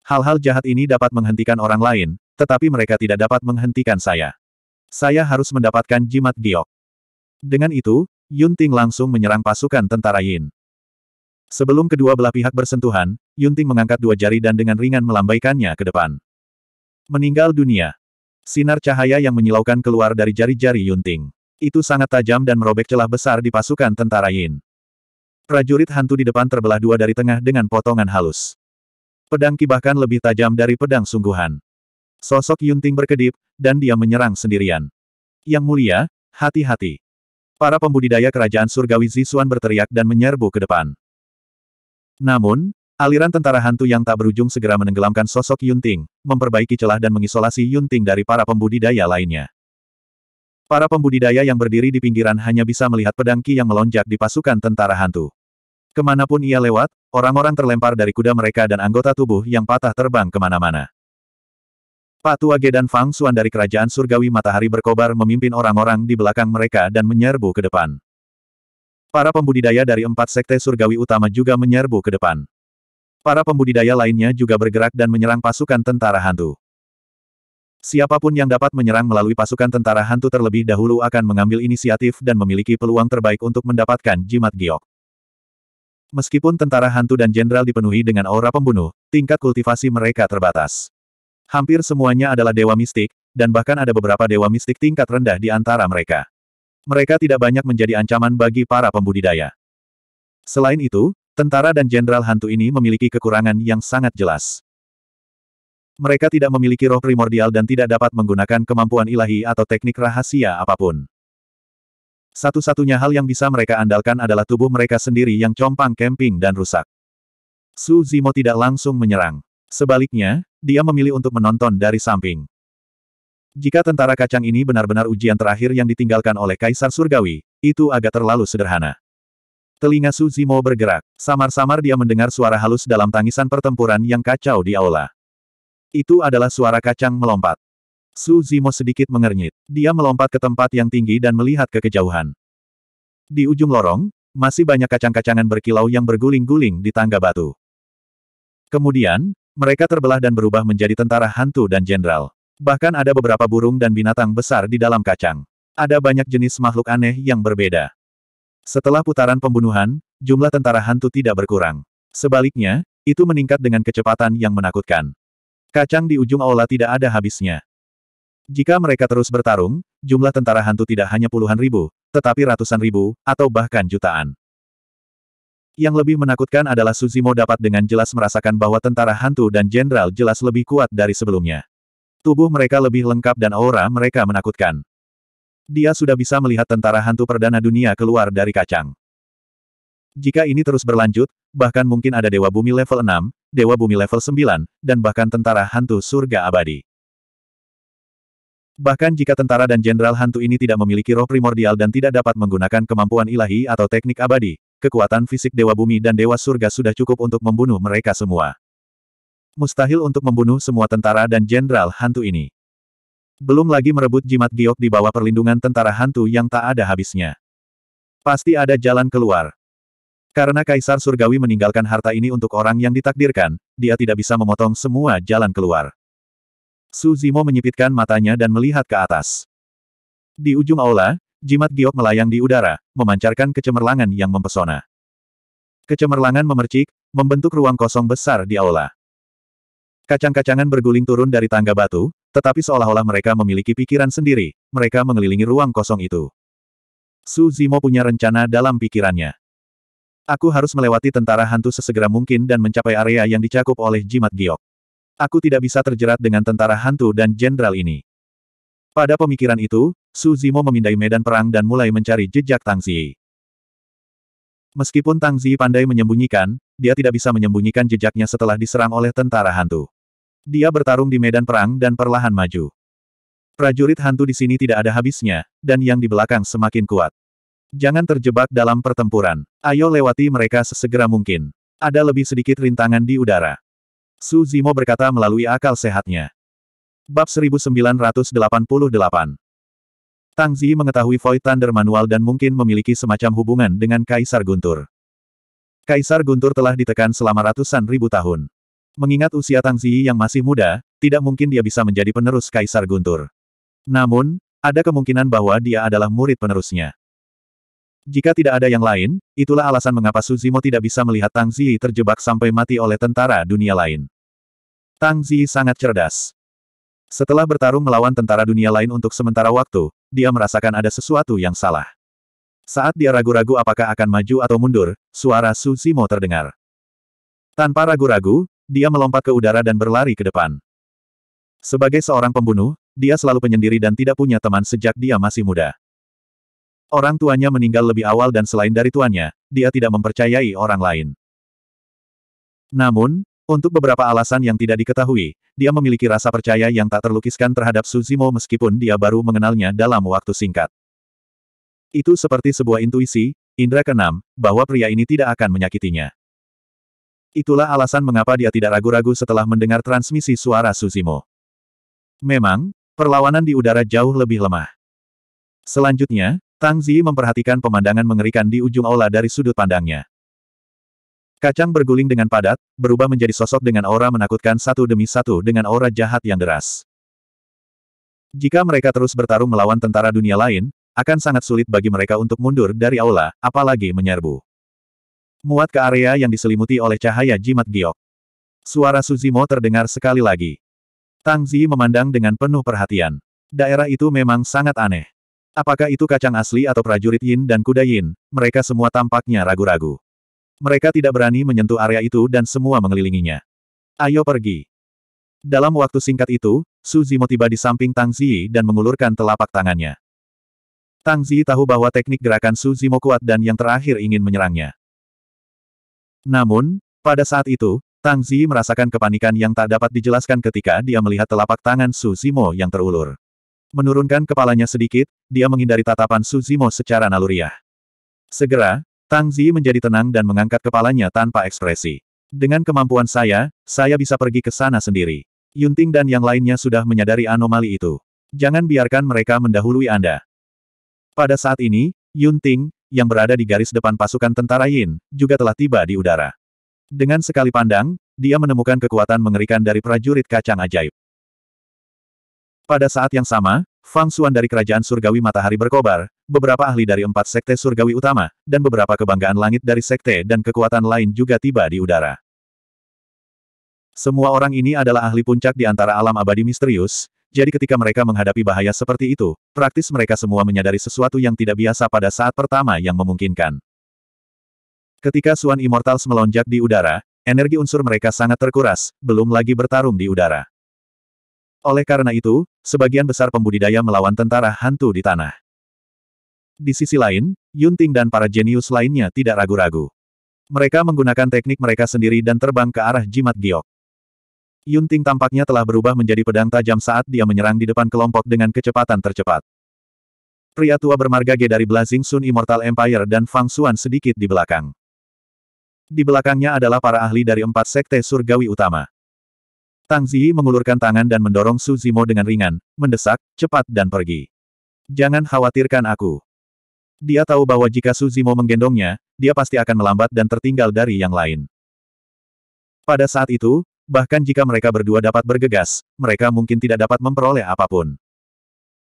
Hal-hal jahat ini dapat menghentikan orang lain, tetapi mereka tidak dapat menghentikan saya. Saya harus mendapatkan jimat giok. Dengan itu, Yun Ting langsung menyerang pasukan tentara Yin. Sebelum kedua belah pihak bersentuhan, Yun Ting mengangkat dua jari dan dengan ringan melambaikannya ke depan. Meninggal dunia. Sinar cahaya yang menyilaukan keluar dari jari-jari Yun Ting. Itu sangat tajam dan merobek celah besar di pasukan tentara Yin. Prajurit hantu di depan terbelah dua dari tengah dengan potongan halus. Pedang kibahkan lebih tajam dari pedang sungguhan. Sosok Yunting berkedip, dan dia menyerang sendirian. Yang mulia, hati-hati. Para pembudidaya kerajaan surgawi Zisuan berteriak dan menyerbu ke depan. Namun, aliran tentara hantu yang tak berujung segera menenggelamkan sosok Yunting, memperbaiki celah dan mengisolasi Yunting dari para pembudidaya lainnya. Para pembudidaya yang berdiri di pinggiran hanya bisa melihat pedang Ki yang melonjak di pasukan tentara hantu. Kemanapun ia lewat, orang-orang terlempar dari kuda mereka dan anggota tubuh yang patah terbang kemana-mana. Patua Gedan Fang Xuan dari Kerajaan Surgawi Matahari berkobar memimpin orang-orang di belakang mereka dan menyerbu ke depan. Para pembudidaya dari empat sekte surgawi utama juga menyerbu ke depan. Para pembudidaya lainnya juga bergerak dan menyerang pasukan tentara hantu. Siapapun yang dapat menyerang melalui pasukan tentara hantu terlebih dahulu akan mengambil inisiatif dan memiliki peluang terbaik untuk mendapatkan jimat giok. Meskipun tentara hantu dan jenderal dipenuhi dengan aura pembunuh, tingkat kultivasi mereka terbatas. Hampir semuanya adalah dewa mistik, dan bahkan ada beberapa dewa mistik tingkat rendah di antara mereka. Mereka tidak banyak menjadi ancaman bagi para pembudidaya. Selain itu, tentara dan jenderal hantu ini memiliki kekurangan yang sangat jelas. Mereka tidak memiliki roh primordial dan tidak dapat menggunakan kemampuan ilahi atau teknik rahasia apapun. Satu-satunya hal yang bisa mereka andalkan adalah tubuh mereka sendiri yang compang camping dan rusak. Su Zimo tidak langsung menyerang. Sebaliknya, dia memilih untuk menonton dari samping. Jika tentara kacang ini benar-benar ujian terakhir yang ditinggalkan oleh Kaisar Surgawi, itu agak terlalu sederhana. Telinga Su Zimo bergerak, samar-samar dia mendengar suara halus dalam tangisan pertempuran yang kacau di aula. Itu adalah suara kacang melompat. Su Zimo sedikit mengernyit. Dia melompat ke tempat yang tinggi dan melihat ke kejauhan. Di ujung lorong, masih banyak kacang-kacangan berkilau yang berguling-guling di tangga batu. Kemudian, mereka terbelah dan berubah menjadi tentara hantu dan jenderal. Bahkan ada beberapa burung dan binatang besar di dalam kacang. Ada banyak jenis makhluk aneh yang berbeda. Setelah putaran pembunuhan, jumlah tentara hantu tidak berkurang. Sebaliknya, itu meningkat dengan kecepatan yang menakutkan. Kacang di ujung aula tidak ada habisnya. Jika mereka terus bertarung, jumlah tentara hantu tidak hanya puluhan ribu, tetapi ratusan ribu, atau bahkan jutaan. Yang lebih menakutkan adalah Suzimo dapat dengan jelas merasakan bahwa tentara hantu dan jenderal jelas lebih kuat dari sebelumnya. Tubuh mereka lebih lengkap dan aura mereka menakutkan. Dia sudah bisa melihat tentara hantu perdana dunia keluar dari kacang. Jika ini terus berlanjut, bahkan mungkin ada Dewa Bumi level 6, Dewa Bumi level 9, dan bahkan tentara hantu surga abadi. Bahkan jika tentara dan jenderal hantu ini tidak memiliki roh primordial dan tidak dapat menggunakan kemampuan ilahi atau teknik abadi, Kekuatan fisik Dewa Bumi dan Dewa Surga sudah cukup untuk membunuh mereka semua. Mustahil untuk membunuh semua tentara dan jenderal hantu ini. Belum lagi merebut jimat giok di bawah perlindungan tentara hantu yang tak ada habisnya. Pasti ada jalan keluar. Karena Kaisar Surgawi meninggalkan harta ini untuk orang yang ditakdirkan, dia tidak bisa memotong semua jalan keluar. Suzimo menyipitkan matanya dan melihat ke atas. Di ujung aula, Jimat giok melayang di udara, memancarkan kecemerlangan yang mempesona. Kecemerlangan memercik, membentuk ruang kosong besar di aula. Kacang-kacangan berguling turun dari tangga batu, tetapi seolah-olah mereka memiliki pikiran sendiri, mereka mengelilingi ruang kosong itu. Su Zimo punya rencana dalam pikirannya. Aku harus melewati tentara hantu sesegera mungkin dan mencapai area yang dicakup oleh jimat giok. Aku tidak bisa terjerat dengan tentara hantu dan jenderal ini. Pada pemikiran itu, Su Zimo memindai medan perang dan mulai mencari jejak Tang Ziyi. Meskipun Tang Ziyi pandai menyembunyikan, dia tidak bisa menyembunyikan jejaknya setelah diserang oleh tentara hantu. Dia bertarung di medan perang dan perlahan maju. Prajurit hantu di sini tidak ada habisnya, dan yang di belakang semakin kuat. Jangan terjebak dalam pertempuran. Ayo lewati mereka sesegera mungkin. Ada lebih sedikit rintangan di udara. Su Zimo berkata melalui akal sehatnya. Bab 1988 Tang Zi mengetahui Void Thunder manual dan mungkin memiliki semacam hubungan dengan Kaisar Guntur. Kaisar Guntur telah ditekan selama ratusan ribu tahun. Mengingat usia Tang Zi yang masih muda, tidak mungkin dia bisa menjadi penerus Kaisar Guntur. Namun, ada kemungkinan bahwa dia adalah murid penerusnya. Jika tidak ada yang lain, itulah alasan mengapa Suzimo tidak bisa melihat Tang Zi terjebak sampai mati oleh tentara dunia lain. Tang Zi sangat cerdas. Setelah bertarung melawan tentara dunia lain untuk sementara waktu, dia merasakan ada sesuatu yang salah. Saat dia ragu-ragu apakah akan maju atau mundur, suara Su Zimo terdengar. Tanpa ragu-ragu, dia melompat ke udara dan berlari ke depan. Sebagai seorang pembunuh, dia selalu penyendiri dan tidak punya teman sejak dia masih muda. Orang tuanya meninggal lebih awal dan selain dari tuannya, dia tidak mempercayai orang lain. Namun, untuk beberapa alasan yang tidak diketahui, dia memiliki rasa percaya yang tak terlukiskan terhadap Suzimo meskipun dia baru mengenalnya dalam waktu singkat. Itu seperti sebuah intuisi, indra keenam, bahwa pria ini tidak akan menyakitinya. Itulah alasan mengapa dia tidak ragu-ragu setelah mendengar transmisi suara Suzimo. Memang, perlawanan di udara jauh lebih lemah. Selanjutnya, Tang Zi memperhatikan pemandangan mengerikan di ujung aula dari sudut pandangnya. Kacang berguling dengan padat, berubah menjadi sosok dengan aura menakutkan satu demi satu dengan aura jahat yang deras. Jika mereka terus bertarung melawan tentara dunia lain, akan sangat sulit bagi mereka untuk mundur dari aula, apalagi menyerbu. Muat ke area yang diselimuti oleh cahaya jimat giok. Suara Suzimo terdengar sekali lagi. Tang Zi memandang dengan penuh perhatian. Daerah itu memang sangat aneh. Apakah itu kacang asli atau prajurit Yin dan kuda Yin, mereka semua tampaknya ragu-ragu. Mereka tidak berani menyentuh area itu dan semua mengelilinginya. Ayo pergi. Dalam waktu singkat itu, Su Zimo tiba di samping Tang Ziyi dan mengulurkan telapak tangannya. Tang Ziyi tahu bahwa teknik gerakan Su Zimo kuat dan yang terakhir ingin menyerangnya. Namun, pada saat itu, Tang Ziyi merasakan kepanikan yang tak dapat dijelaskan ketika dia melihat telapak tangan Su Zimo yang terulur. Menurunkan kepalanya sedikit, dia menghindari tatapan Su Zimo secara naluriah. Segera, Tang Zi menjadi tenang dan mengangkat kepalanya tanpa ekspresi. Dengan kemampuan saya, saya bisa pergi ke sana sendiri. Yunting dan yang lainnya sudah menyadari anomali itu. Jangan biarkan mereka mendahului Anda. Pada saat ini, Yunting, yang berada di garis depan pasukan tentara Yin, juga telah tiba di udara. Dengan sekali pandang, dia menemukan kekuatan mengerikan dari prajurit kacang ajaib. Pada saat yang sama, Fang Xuan dari kerajaan surgawi matahari berkobar, beberapa ahli dari empat sekte surgawi utama, dan beberapa kebanggaan langit dari sekte dan kekuatan lain juga tiba di udara. Semua orang ini adalah ahli puncak di antara alam abadi misterius, jadi ketika mereka menghadapi bahaya seperti itu, praktis mereka semua menyadari sesuatu yang tidak biasa pada saat pertama yang memungkinkan. Ketika Suan Immortals melonjak di udara, energi unsur mereka sangat terkuras, belum lagi bertarung di udara. Oleh karena itu, sebagian besar pembudidaya melawan tentara hantu di tanah. Di sisi lain, Yunting dan para jenius lainnya tidak ragu-ragu. Mereka menggunakan teknik mereka sendiri dan terbang ke arah jimat giok. Yunting tampaknya telah berubah menjadi pedang tajam saat dia menyerang di depan kelompok dengan kecepatan tercepat. Pria tua bermarga G dari Blazing Sun Immortal Empire dan Fang Xuan sedikit di belakang. Di belakangnya adalah para ahli dari empat sekte surgawi utama. Tang Ziyi mengulurkan tangan dan mendorong Su Zimo dengan ringan, mendesak, cepat dan pergi. Jangan khawatirkan aku. Dia tahu bahwa jika Suzimo menggendongnya, dia pasti akan melambat dan tertinggal dari yang lain. Pada saat itu, bahkan jika mereka berdua dapat bergegas, mereka mungkin tidak dapat memperoleh apapun.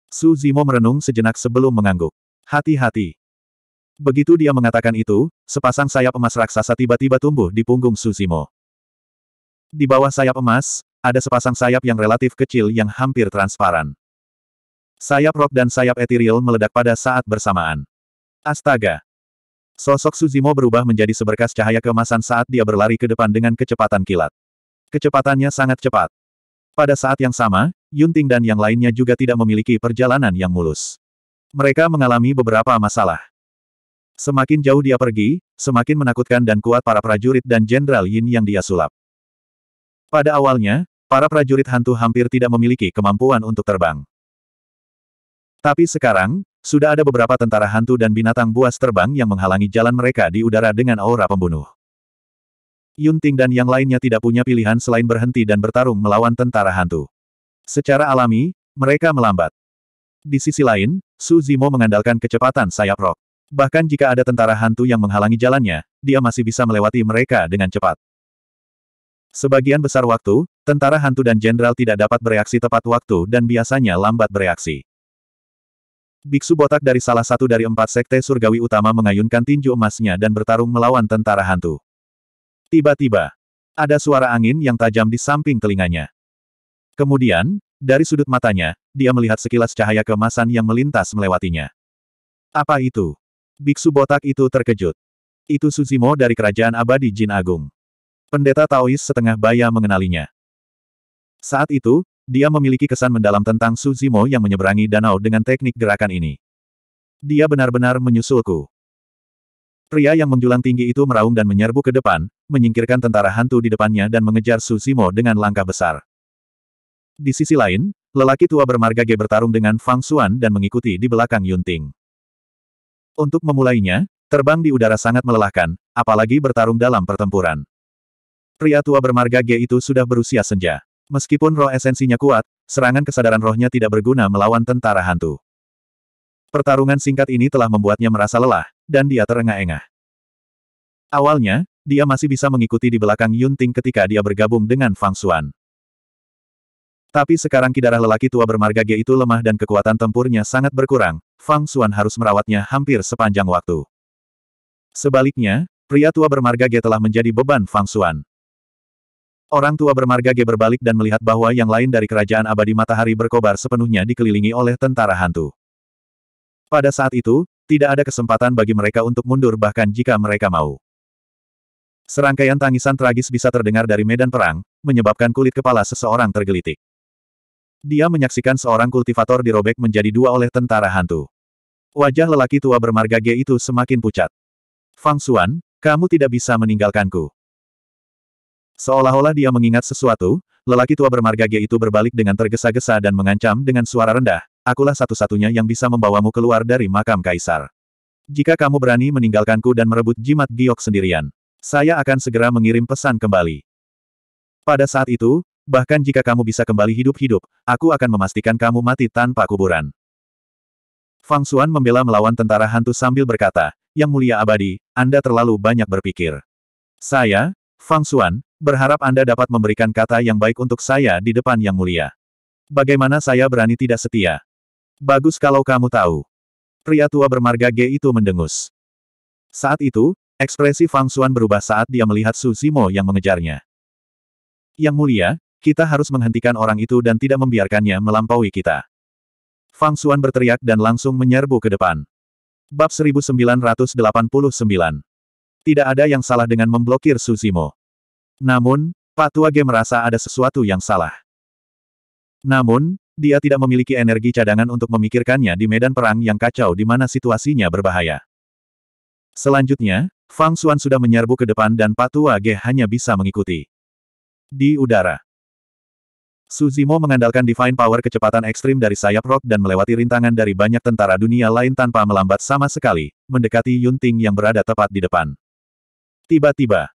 Suzimo merenung sejenak sebelum mengangguk. Hati-hati. Begitu dia mengatakan itu, sepasang sayap emas raksasa tiba-tiba tumbuh di punggung Suzimo. Di bawah sayap emas, ada sepasang sayap yang relatif kecil yang hampir transparan. Sayap rok dan sayap etiril meledak pada saat bersamaan. Astaga! Sosok Suzimo berubah menjadi seberkas cahaya keemasan saat dia berlari ke depan dengan kecepatan kilat. Kecepatannya sangat cepat. Pada saat yang sama, Yunting dan yang lainnya juga tidak memiliki perjalanan yang mulus. Mereka mengalami beberapa masalah. Semakin jauh dia pergi, semakin menakutkan dan kuat para prajurit dan Jenderal Yin yang dia sulap. Pada awalnya, para prajurit hantu hampir tidak memiliki kemampuan untuk terbang. Tapi sekarang, sudah ada beberapa tentara hantu dan binatang buas terbang yang menghalangi jalan mereka di udara dengan aura pembunuh. Yun Ting dan yang lainnya tidak punya pilihan selain berhenti dan bertarung melawan tentara hantu. Secara alami, mereka melambat. Di sisi lain, Su Zimo mengandalkan kecepatan sayap rok. Bahkan jika ada tentara hantu yang menghalangi jalannya, dia masih bisa melewati mereka dengan cepat. Sebagian besar waktu, tentara hantu dan jenderal tidak dapat bereaksi tepat waktu dan biasanya lambat bereaksi. Biksu botak dari salah satu dari empat sekte surgawi utama mengayunkan tinju emasnya dan bertarung melawan tentara hantu. Tiba-tiba, ada suara angin yang tajam di samping telinganya. Kemudian, dari sudut matanya, dia melihat sekilas cahaya kemasan yang melintas melewatinya. Apa itu? Biksu botak itu terkejut. Itu Suzimo dari kerajaan abadi Jin Agung. Pendeta Taois setengah baya mengenalinya. Saat itu, dia memiliki kesan mendalam tentang Su Zimo yang menyeberangi danau dengan teknik gerakan ini. Dia benar-benar menyusulku. Pria yang menjulang tinggi itu meraung dan menyerbu ke depan, menyingkirkan tentara hantu di depannya dan mengejar Su Zimo dengan langkah besar. Di sisi lain, lelaki tua bermarga G bertarung dengan Fang Xuan dan mengikuti di belakang Yunting. Untuk memulainya, terbang di udara sangat melelahkan, apalagi bertarung dalam pertempuran. Pria tua bermarga G itu sudah berusia senja. Meskipun roh esensinya kuat, serangan kesadaran rohnya tidak berguna melawan tentara hantu. Pertarungan singkat ini telah membuatnya merasa lelah, dan dia terengah-engah. Awalnya, dia masih bisa mengikuti di belakang Yun Ting ketika dia bergabung dengan Fang Xuan. Tapi sekarang kidarah lelaki tua bermarga G itu lemah dan kekuatan tempurnya sangat berkurang, Fang Xuan harus merawatnya hampir sepanjang waktu. Sebaliknya, pria tua bermarga G telah menjadi beban Fang Xuan. Orang tua bermarga G berbalik dan melihat bahwa yang lain dari kerajaan abadi matahari berkobar sepenuhnya dikelilingi oleh tentara hantu. Pada saat itu, tidak ada kesempatan bagi mereka untuk mundur bahkan jika mereka mau. Serangkaian tangisan tragis bisa terdengar dari medan perang, menyebabkan kulit kepala seseorang tergelitik. Dia menyaksikan seorang kultivator dirobek menjadi dua oleh tentara hantu. Wajah lelaki tua bermarga G itu semakin pucat. Fang Xuan, kamu tidak bisa meninggalkanku. Seolah-olah dia mengingat sesuatu, lelaki tua bermarga G itu berbalik dengan tergesa-gesa dan mengancam dengan suara rendah, akulah satu-satunya yang bisa membawamu keluar dari makam kaisar. Jika kamu berani meninggalkanku dan merebut jimat giok sendirian, saya akan segera mengirim pesan kembali. Pada saat itu, bahkan jika kamu bisa kembali hidup-hidup, aku akan memastikan kamu mati tanpa kuburan. Fang Xuan membela melawan tentara hantu sambil berkata, Yang mulia abadi, Anda terlalu banyak berpikir. Saya, Fang Xuan, berharap Anda dapat memberikan kata yang baik untuk saya di depan Yang Mulia. Bagaimana saya berani tidak setia? Bagus kalau kamu tahu. Pria tua bermarga G itu mendengus. Saat itu, ekspresi Fang Xuan berubah saat dia melihat Su Zimo yang mengejarnya. Yang mulia, kita harus menghentikan orang itu dan tidak membiarkannya melampaui kita. Fang Xuan berteriak dan langsung menyerbu ke depan. Bab 1989 Tidak ada yang salah dengan memblokir Su Zimo. Namun, Patua Ge merasa ada sesuatu yang salah. Namun, dia tidak memiliki energi cadangan untuk memikirkannya di medan perang yang kacau di mana situasinya berbahaya. Selanjutnya, Fang Xuan sudah menyerbu ke depan dan Patua Ge hanya bisa mengikuti. Di udara. Suzimo mengandalkan Divine Power kecepatan ekstrim dari sayap rock dan melewati rintangan dari banyak tentara dunia lain tanpa melambat sama sekali, mendekati Yunting yang berada tepat di depan. Tiba-tiba,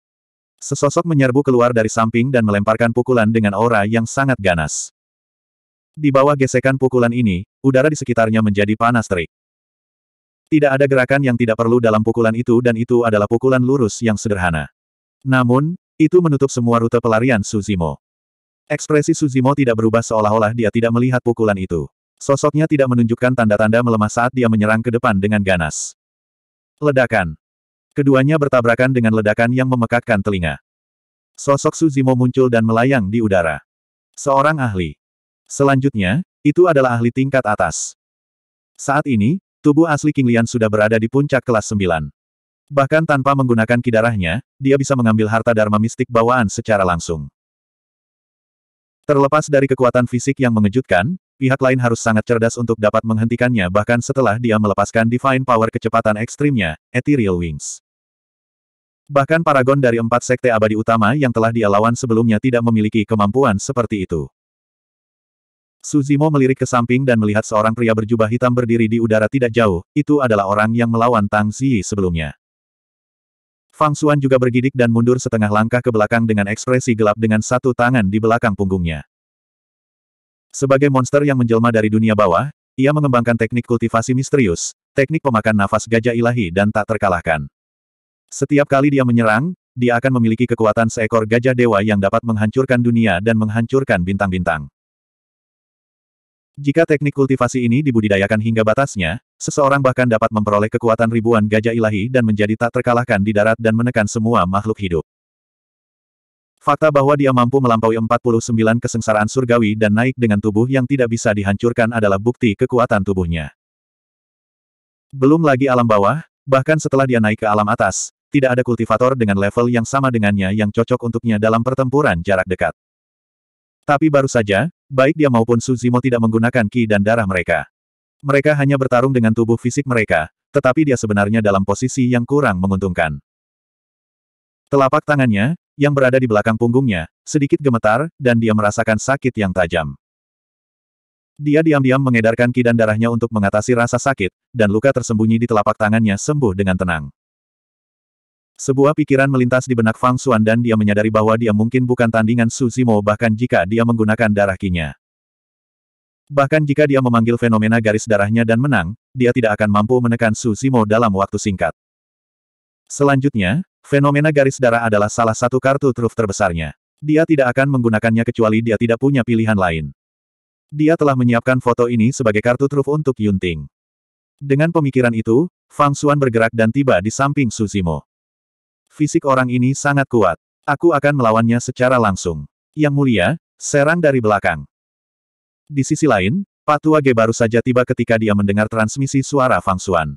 Sesosok menyerbu keluar dari samping dan melemparkan pukulan dengan aura yang sangat ganas. Di bawah gesekan pukulan ini, udara di sekitarnya menjadi panas terik. Tidak ada gerakan yang tidak perlu dalam pukulan itu dan itu adalah pukulan lurus yang sederhana. Namun, itu menutup semua rute pelarian Suzimo. Ekspresi Suzimo tidak berubah seolah-olah dia tidak melihat pukulan itu. Sosoknya tidak menunjukkan tanda-tanda melemah saat dia menyerang ke depan dengan ganas. Ledakan. Keduanya bertabrakan dengan ledakan yang memekakkan telinga. Sosok Suzimo muncul dan melayang di udara. Seorang ahli. Selanjutnya, itu adalah ahli tingkat atas. Saat ini, tubuh asli King Lian sudah berada di puncak kelas 9. Bahkan tanpa menggunakan kidarahnya, dia bisa mengambil harta dharma mistik bawaan secara langsung. Terlepas dari kekuatan fisik yang mengejutkan, pihak lain harus sangat cerdas untuk dapat menghentikannya bahkan setelah dia melepaskan Divine Power kecepatan ekstrimnya, Ethereal Wings. Bahkan paragon dari empat sekte abadi utama yang telah dia lawan sebelumnya tidak memiliki kemampuan seperti itu. Suzimo melirik ke samping dan melihat seorang pria berjubah hitam berdiri di udara tidak jauh, itu adalah orang yang melawan Tang Ziyi sebelumnya. Fang Xuan juga bergidik dan mundur setengah langkah ke belakang dengan ekspresi gelap dengan satu tangan di belakang punggungnya. Sebagai monster yang menjelma dari dunia bawah, ia mengembangkan teknik kultivasi misterius, teknik pemakan nafas gajah ilahi dan tak terkalahkan. Setiap kali dia menyerang, dia akan memiliki kekuatan seekor gajah dewa yang dapat menghancurkan dunia dan menghancurkan bintang-bintang. Jika teknik kultivasi ini dibudidayakan hingga batasnya, seseorang bahkan dapat memperoleh kekuatan ribuan gajah ilahi dan menjadi tak terkalahkan di darat dan menekan semua makhluk hidup. Fakta bahwa dia mampu melampaui 49 kesengsaraan surgawi dan naik dengan tubuh yang tidak bisa dihancurkan adalah bukti kekuatan tubuhnya. Belum lagi alam bawah, bahkan setelah dia naik ke alam atas, tidak ada kultivator dengan level yang sama dengannya yang cocok untuknya dalam pertempuran jarak dekat. Tapi baru saja, baik dia maupun Suzimo tidak menggunakan ki dan darah mereka. Mereka hanya bertarung dengan tubuh fisik mereka, tetapi dia sebenarnya dalam posisi yang kurang menguntungkan. Telapak tangannya, yang berada di belakang punggungnya, sedikit gemetar, dan dia merasakan sakit yang tajam. Dia diam-diam mengedarkan kidan darahnya untuk mengatasi rasa sakit, dan luka tersembunyi di telapak tangannya sembuh dengan tenang. Sebuah pikiran melintas di benak Fang Xuan dan dia menyadari bahwa dia mungkin bukan tandingan Su Zimo bahkan jika dia menggunakan darah kinya. Bahkan jika dia memanggil fenomena garis darahnya dan menang, dia tidak akan mampu menekan Su Zimo dalam waktu singkat. Selanjutnya, Fenomena garis darah adalah salah satu kartu truf terbesarnya. Dia tidak akan menggunakannya kecuali dia tidak punya pilihan lain. Dia telah menyiapkan foto ini sebagai kartu truf untuk Yunting. Dengan pemikiran itu, Fang Xuan bergerak dan tiba di samping Suzimo. Fisik orang ini sangat kuat. Aku akan melawannya secara langsung. Yang mulia, serang dari belakang. Di sisi lain, Patua Ge baru saja tiba ketika dia mendengar transmisi suara Fang Xuan.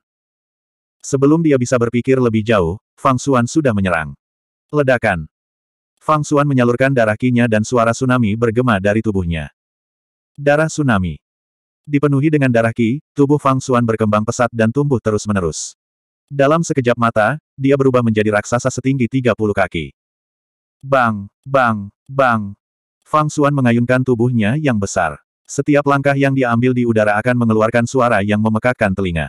Sebelum dia bisa berpikir lebih jauh, Fang Xuan sudah menyerang. Ledakan. Fang Xuan menyalurkan darah kinya dan suara tsunami bergema dari tubuhnya. Darah tsunami. Dipenuhi dengan darah ki, tubuh Fang Xuan berkembang pesat dan tumbuh terus-menerus. Dalam sekejap mata, dia berubah menjadi raksasa setinggi 30 kaki. Bang, bang, bang. Fang Xuan mengayunkan tubuhnya yang besar. Setiap langkah yang diambil di udara akan mengeluarkan suara yang memekakkan telinga.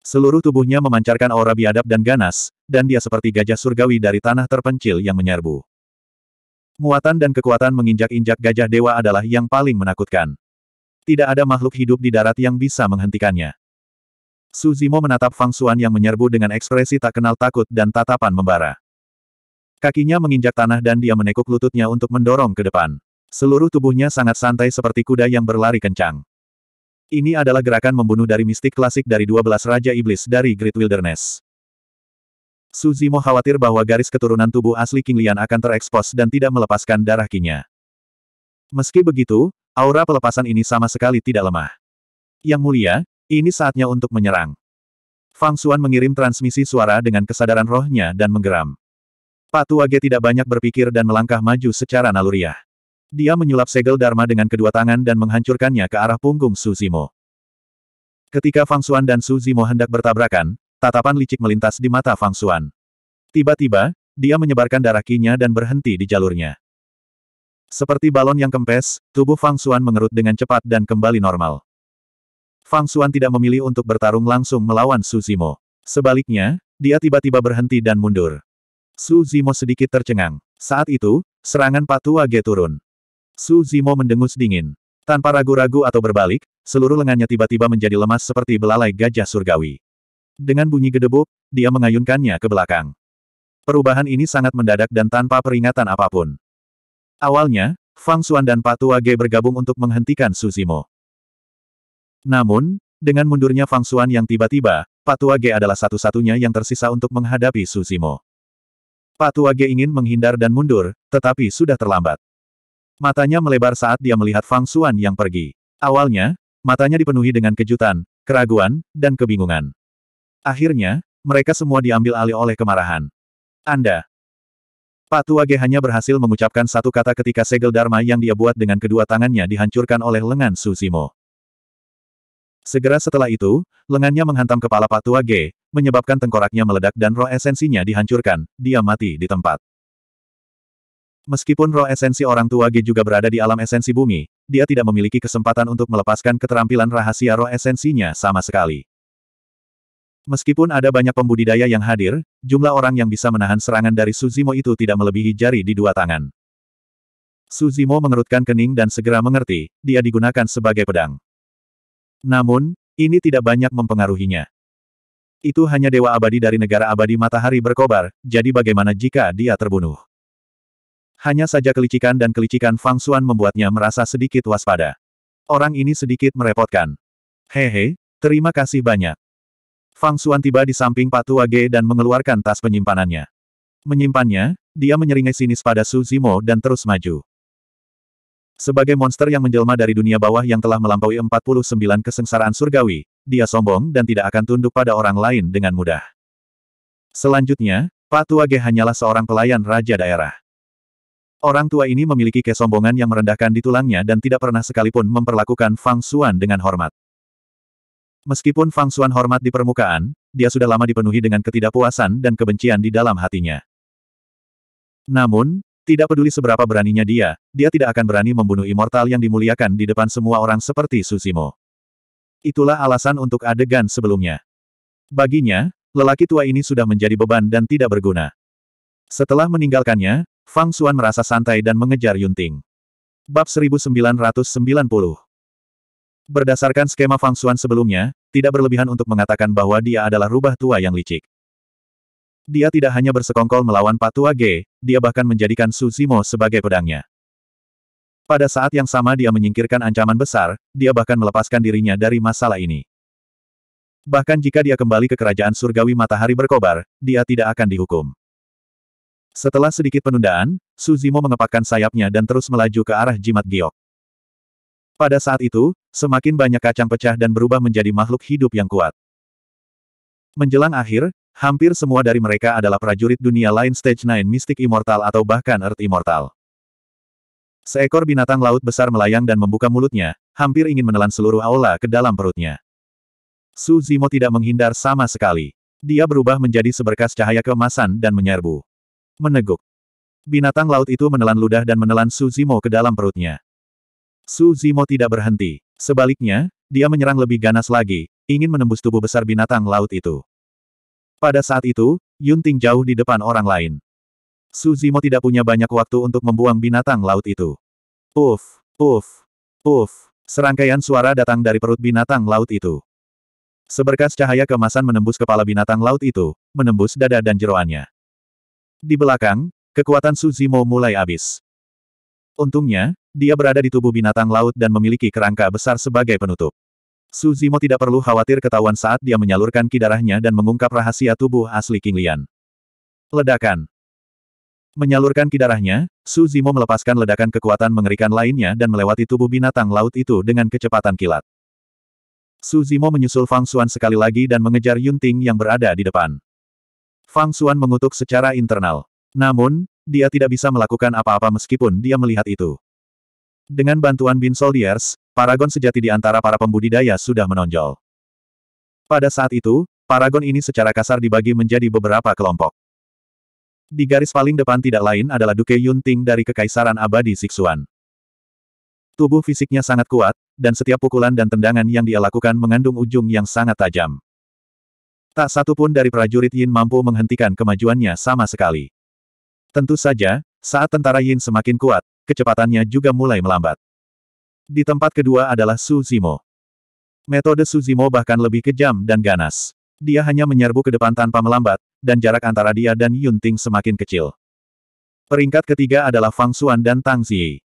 Seluruh tubuhnya memancarkan aura biadab dan ganas, dan dia seperti gajah surgawi dari tanah terpencil yang menyerbu. Muatan dan kekuatan menginjak-injak gajah dewa adalah yang paling menakutkan. Tidak ada makhluk hidup di darat yang bisa menghentikannya. Suzimo menatap Fang Xuan yang menyerbu dengan ekspresi tak kenal takut dan tatapan membara. Kakinya menginjak tanah dan dia menekuk lututnya untuk mendorong ke depan. Seluruh tubuhnya sangat santai seperti kuda yang berlari kencang. Ini adalah gerakan membunuh dari mistik klasik dari 12 Raja Iblis dari Great Wilderness. Suzimo khawatir bahwa garis keturunan tubuh asli King Lian akan terekspos dan tidak melepaskan darah kinya. Meski begitu, aura pelepasan ini sama sekali tidak lemah. Yang mulia, ini saatnya untuk menyerang. Fang Xuan mengirim transmisi suara dengan kesadaran rohnya dan menggeram. Pak Tuage tidak banyak berpikir dan melangkah maju secara naluriah. Dia menyulap segel Dharma dengan kedua tangan dan menghancurkannya ke arah punggung Suzimo. Ketika Fang Xuan dan Suzimo hendak bertabrakan, tatapan licik melintas di mata Fang Xuan. Tiba-tiba, dia menyebarkan darah kinya dan berhenti di jalurnya. Seperti balon yang kempes, tubuh Fang Xuan mengerut dengan cepat dan kembali normal. Fang Xuan tidak memilih untuk bertarung langsung melawan Suzimo. Sebaliknya, dia tiba-tiba berhenti dan mundur. Suzimo sedikit tercengang. Saat itu, serangan Patua G turun. Su Zimo mendengus dingin. Tanpa ragu-ragu atau berbalik, seluruh lengannya tiba-tiba menjadi lemas seperti belalai gajah surgawi. Dengan bunyi gedebuk, dia mengayunkannya ke belakang. Perubahan ini sangat mendadak dan tanpa peringatan apapun. Awalnya, Fang Xuan dan Patua Ge bergabung untuk menghentikan Su Zimo. Namun, dengan mundurnya Fang Xuan yang tiba-tiba, Patua Ge adalah satu-satunya yang tersisa untuk menghadapi Su Zimo. Patua Ge ingin menghindar dan mundur, tetapi sudah terlambat. Matanya melebar saat dia melihat Fang Xuan yang pergi. Awalnya, matanya dipenuhi dengan kejutan, keraguan, dan kebingungan. Akhirnya, mereka semua diambil alih oleh kemarahan. Anda. Pak Tua G hanya berhasil mengucapkan satu kata ketika segel Dharma yang dia buat dengan kedua tangannya dihancurkan oleh lengan Susimo. Segera setelah itu, lengannya menghantam kepala Pak Tua G, menyebabkan tengkoraknya meledak dan roh esensinya dihancurkan, dia mati di tempat. Meskipun roh esensi orang tua G juga berada di alam esensi bumi, dia tidak memiliki kesempatan untuk melepaskan keterampilan rahasia roh esensinya sama sekali. Meskipun ada banyak pembudidaya yang hadir, jumlah orang yang bisa menahan serangan dari Suzimo itu tidak melebihi jari di dua tangan. Suzimo mengerutkan kening dan segera mengerti, dia digunakan sebagai pedang. Namun, ini tidak banyak mempengaruhinya. Itu hanya dewa abadi dari negara abadi matahari berkobar, jadi bagaimana jika dia terbunuh? Hanya saja kelicikan dan kelicikan Fang Xuan membuatnya merasa sedikit waspada. Orang ini sedikit merepotkan. Hehe, terima kasih banyak. Fang Xuan tiba di samping Patua Ge dan mengeluarkan tas penyimpanannya. Menyimpannya, dia menyeringai sinis pada Su Zimo dan terus maju. Sebagai monster yang menjelma dari dunia bawah yang telah melampaui 49 kesengsaraan surgawi, dia sombong dan tidak akan tunduk pada orang lain dengan mudah. Selanjutnya, Patua Ge hanyalah seorang pelayan raja daerah. Orang tua ini memiliki kesombongan yang merendahkan di tulangnya dan tidak pernah sekalipun memperlakukan Fang Xuan dengan hormat. Meskipun Fang Xuan hormat di permukaan, dia sudah lama dipenuhi dengan ketidakpuasan dan kebencian di dalam hatinya. Namun, tidak peduli seberapa beraninya dia, dia tidak akan berani membunuh immortal yang dimuliakan di depan semua orang seperti Susimo. Itulah alasan untuk adegan sebelumnya. Baginya, lelaki tua ini sudah menjadi beban dan tidak berguna. Setelah meninggalkannya, Fang Xuan merasa santai dan mengejar Yunting. Bab 1990 Berdasarkan skema Fang Xuan sebelumnya, tidak berlebihan untuk mengatakan bahwa dia adalah rubah tua yang licik. Dia tidak hanya bersekongkol melawan Patua G, dia bahkan menjadikan Su Zimo sebagai pedangnya. Pada saat yang sama dia menyingkirkan ancaman besar, dia bahkan melepaskan dirinya dari masalah ini. Bahkan jika dia kembali ke kerajaan surgawi matahari berkobar, dia tidak akan dihukum. Setelah sedikit penundaan, Suzimo mengepakkan sayapnya dan terus melaju ke arah jimat giok. Pada saat itu, semakin banyak kacang pecah dan berubah menjadi makhluk hidup yang kuat. Menjelang akhir, hampir semua dari mereka adalah prajurit dunia lain Stage 9 Mystic Immortal atau bahkan Earth Immortal. Seekor binatang laut besar melayang dan membuka mulutnya, hampir ingin menelan seluruh aula ke dalam perutnya. Suzimo tidak menghindar sama sekali. Dia berubah menjadi seberkas cahaya keemasan dan menyerbu meneguk. Binatang laut itu menelan ludah dan menelan Su Zimo ke dalam perutnya. Su Zimo tidak berhenti. Sebaliknya, dia menyerang lebih ganas lagi, ingin menembus tubuh besar binatang laut itu. Pada saat itu, Yunting jauh di depan orang lain. Su Zimo tidak punya banyak waktu untuk membuang binatang laut itu. Puff, puff, puff. Serangkaian suara datang dari perut binatang laut itu. Seberkas cahaya kemasan menembus kepala binatang laut itu, menembus dada dan jeroannya. Di belakang, kekuatan Suzimo mulai habis. Untungnya, dia berada di tubuh binatang laut dan memiliki kerangka besar sebagai penutup. Suzimo tidak perlu khawatir ketahuan saat dia menyalurkan kidarahnya dan mengungkap rahasia tubuh asli King Lian. Ledakan. Menyalurkan kidarahnya, Suzimo melepaskan ledakan kekuatan mengerikan lainnya dan melewati tubuh binatang laut itu dengan kecepatan kilat. Suzimo menyusul Fang Xuan sekali lagi dan mengejar Yunting yang berada di depan. Fang Xuan mengutuk secara internal. Namun, dia tidak bisa melakukan apa-apa meskipun dia melihat itu. Dengan bantuan Bin Soldiers, Paragon sejati di antara para pembudidaya sudah menonjol. Pada saat itu, Paragon ini secara kasar dibagi menjadi beberapa kelompok. Di garis paling depan tidak lain adalah Duke Yunting dari Kekaisaran Abadi Siksuan. Tubuh fisiknya sangat kuat, dan setiap pukulan dan tendangan yang dia lakukan mengandung ujung yang sangat tajam. Tak satu pun dari prajurit Yin mampu menghentikan kemajuannya sama sekali. Tentu saja, saat tentara Yin semakin kuat, kecepatannya juga mulai melambat. Di tempat kedua adalah Su Zimo. Metode Su Zimo bahkan lebih kejam dan ganas. Dia hanya menyerbu ke depan tanpa melambat, dan jarak antara dia dan Yun Ting semakin kecil. Peringkat ketiga adalah Fang Xuan dan Tang Ziyi.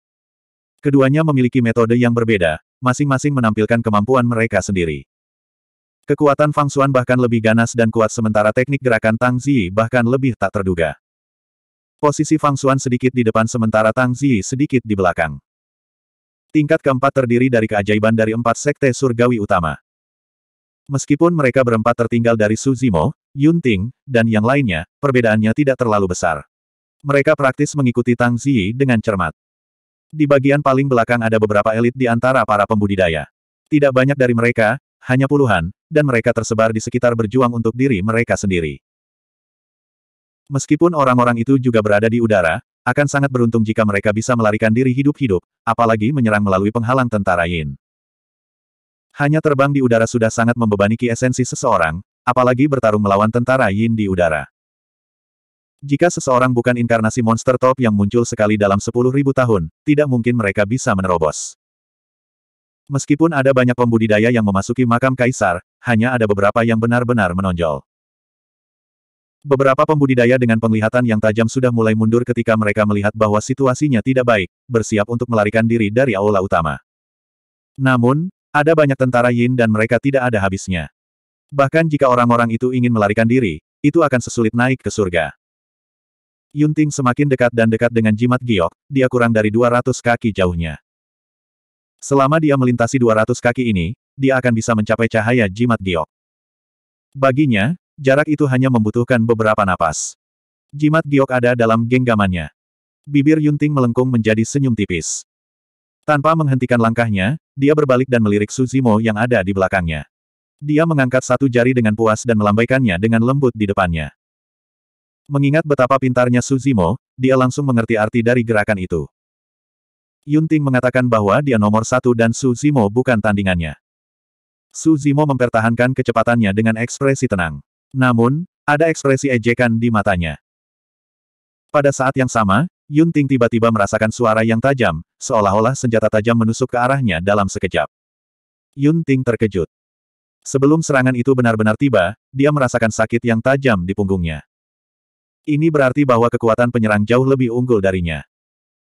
Keduanya memiliki metode yang berbeda, masing-masing menampilkan kemampuan mereka sendiri. Kekuatan Fang Xuan bahkan lebih ganas dan kuat sementara teknik gerakan Tang Ziyi bahkan lebih tak terduga. Posisi Fang Xuan sedikit di depan sementara Tang Ziyi sedikit di belakang. Tingkat keempat terdiri dari keajaiban dari empat sekte surgawi utama. Meskipun mereka berempat tertinggal dari Su Zimo, Yun Ting, dan yang lainnya, perbedaannya tidak terlalu besar. Mereka praktis mengikuti Tang Ziyi dengan cermat. Di bagian paling belakang ada beberapa elit di antara para pembudidaya. Tidak banyak dari mereka, hanya puluhan, dan mereka tersebar di sekitar berjuang untuk diri mereka sendiri. Meskipun orang-orang itu juga berada di udara, akan sangat beruntung jika mereka bisa melarikan diri hidup-hidup, apalagi menyerang melalui penghalang tentara Yin. Hanya terbang di udara sudah sangat membebani ki esensi seseorang, apalagi bertarung melawan tentara Yin di udara. Jika seseorang bukan inkarnasi monster top yang muncul sekali dalam 10.000 tahun, tidak mungkin mereka bisa menerobos. Meskipun ada banyak pembudidaya yang memasuki makam kaisar, hanya ada beberapa yang benar-benar menonjol. Beberapa pembudidaya dengan penglihatan yang tajam sudah mulai mundur ketika mereka melihat bahwa situasinya tidak baik, bersiap untuk melarikan diri dari aula utama. Namun, ada banyak tentara Yin dan mereka tidak ada habisnya. Bahkan jika orang-orang itu ingin melarikan diri, itu akan sesulit naik ke surga. Yunting semakin dekat dan dekat dengan jimat giok, dia kurang dari 200 kaki jauhnya. Selama dia melintasi 200 kaki ini, dia akan bisa mencapai cahaya jimat giok. Baginya, jarak itu hanya membutuhkan beberapa napas. Jimat giok ada dalam genggamannya. Bibir Yunting melengkung menjadi senyum tipis. Tanpa menghentikan langkahnya, dia berbalik dan melirik Suzimo yang ada di belakangnya. Dia mengangkat satu jari dengan puas dan melambaikannya dengan lembut di depannya. Mengingat betapa pintarnya Suzimo, dia langsung mengerti arti dari gerakan itu. Yunting mengatakan bahwa dia nomor satu dan Su Zimo bukan tandingannya. Su Zimo mempertahankan kecepatannya dengan ekspresi tenang. Namun, ada ekspresi ejekan di matanya. Pada saat yang sama, Yunting tiba-tiba merasakan suara yang tajam, seolah-olah senjata tajam menusuk ke arahnya dalam sekejap. Yunting terkejut. Sebelum serangan itu benar-benar tiba, dia merasakan sakit yang tajam di punggungnya. Ini berarti bahwa kekuatan penyerang jauh lebih unggul darinya.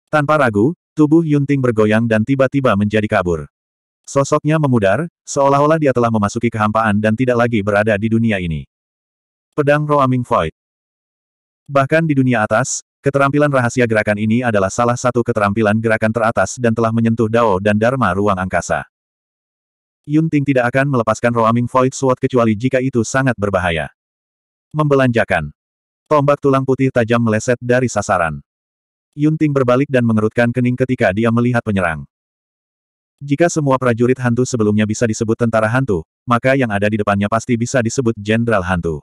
Tanpa ragu, Tubuh Yunting bergoyang dan tiba-tiba menjadi kabur. Sosoknya memudar, seolah-olah dia telah memasuki kehampaan dan tidak lagi berada di dunia ini. Pedang Roaming Void Bahkan di dunia atas, keterampilan rahasia gerakan ini adalah salah satu keterampilan gerakan teratas dan telah menyentuh Dao dan Dharma ruang angkasa. Yunting tidak akan melepaskan Roaming Void Sword kecuali jika itu sangat berbahaya. Membelanjakan. Tombak tulang putih tajam meleset dari sasaran. Yunting berbalik dan mengerutkan kening ketika dia melihat penyerang. Jika semua prajurit hantu sebelumnya bisa disebut tentara hantu, maka yang ada di depannya pasti bisa disebut jenderal hantu.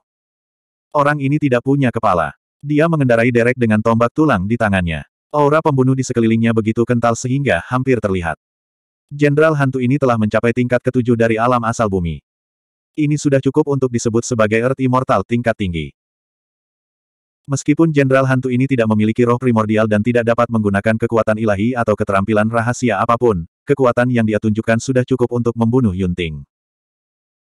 Orang ini tidak punya kepala. Dia mengendarai derek dengan tombak tulang di tangannya. Aura pembunuh di sekelilingnya begitu kental sehingga hampir terlihat. Jenderal hantu ini telah mencapai tingkat ketujuh dari alam asal bumi. Ini sudah cukup untuk disebut sebagai Earth Immortal tingkat tinggi. Meskipun Jenderal Hantu ini tidak memiliki roh primordial dan tidak dapat menggunakan kekuatan ilahi atau keterampilan rahasia apapun, kekuatan yang dia tunjukkan sudah cukup untuk membunuh Yunting.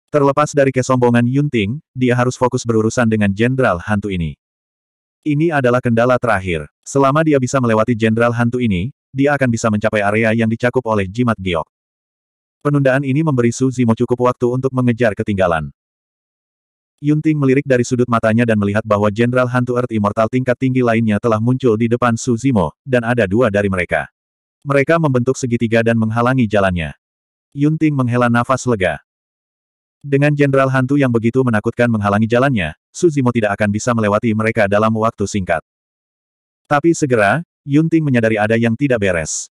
Terlepas dari kesombongan Yunting, dia harus fokus berurusan dengan Jenderal Hantu ini. Ini adalah kendala terakhir. Selama dia bisa melewati Jenderal Hantu ini, dia akan bisa mencapai area yang dicakup oleh jimat giok. Penundaan ini memberi Su Zimo cukup waktu untuk mengejar ketinggalan. Yunting melirik dari sudut matanya dan melihat bahwa Jenderal Hantu Earth Immortal tingkat tinggi lainnya telah muncul di depan Su Zimo, dan ada dua dari mereka. Mereka membentuk segitiga dan menghalangi jalannya. Yunting menghela nafas lega. Dengan Jenderal Hantu yang begitu menakutkan menghalangi jalannya, Su Zimo tidak akan bisa melewati mereka dalam waktu singkat. Tapi segera, Yunting menyadari ada yang tidak beres.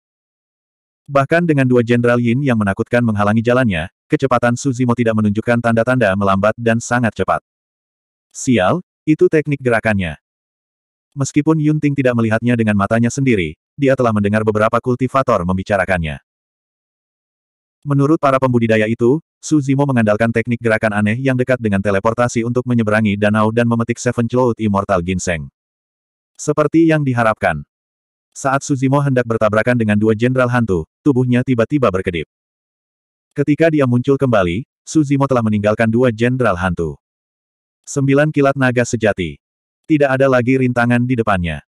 Bahkan dengan dua Jenderal Yin yang menakutkan menghalangi jalannya, kecepatan Suzimo tidak menunjukkan tanda-tanda melambat dan sangat cepat. Sial, itu teknik gerakannya. Meskipun Yun Ting tidak melihatnya dengan matanya sendiri, dia telah mendengar beberapa kultivator membicarakannya. Menurut para pembudidaya itu, Suzimo mengandalkan teknik gerakan aneh yang dekat dengan teleportasi untuk menyeberangi danau dan memetik Seven Cloud Immortal Ginseng. Seperti yang diharapkan, saat Suzimo hendak bertabrakan dengan dua jenderal hantu, tubuhnya tiba-tiba berkedip. Ketika dia muncul kembali, Suzimo telah meninggalkan dua jenderal hantu. Sembilan kilat naga sejati. Tidak ada lagi rintangan di depannya.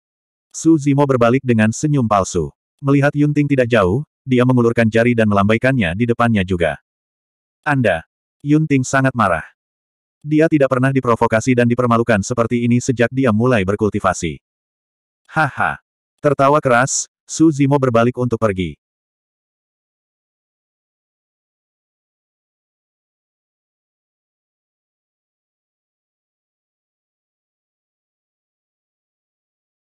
Suzimo berbalik dengan senyum palsu. Melihat Yunting tidak jauh, dia mengulurkan jari dan melambaikannya di depannya juga. Anda. Yunting sangat marah. Dia tidak pernah diprovokasi dan dipermalukan seperti ini sejak dia mulai berkultivasi. Haha. Tertawa keras, Su Zimo berbalik untuk pergi.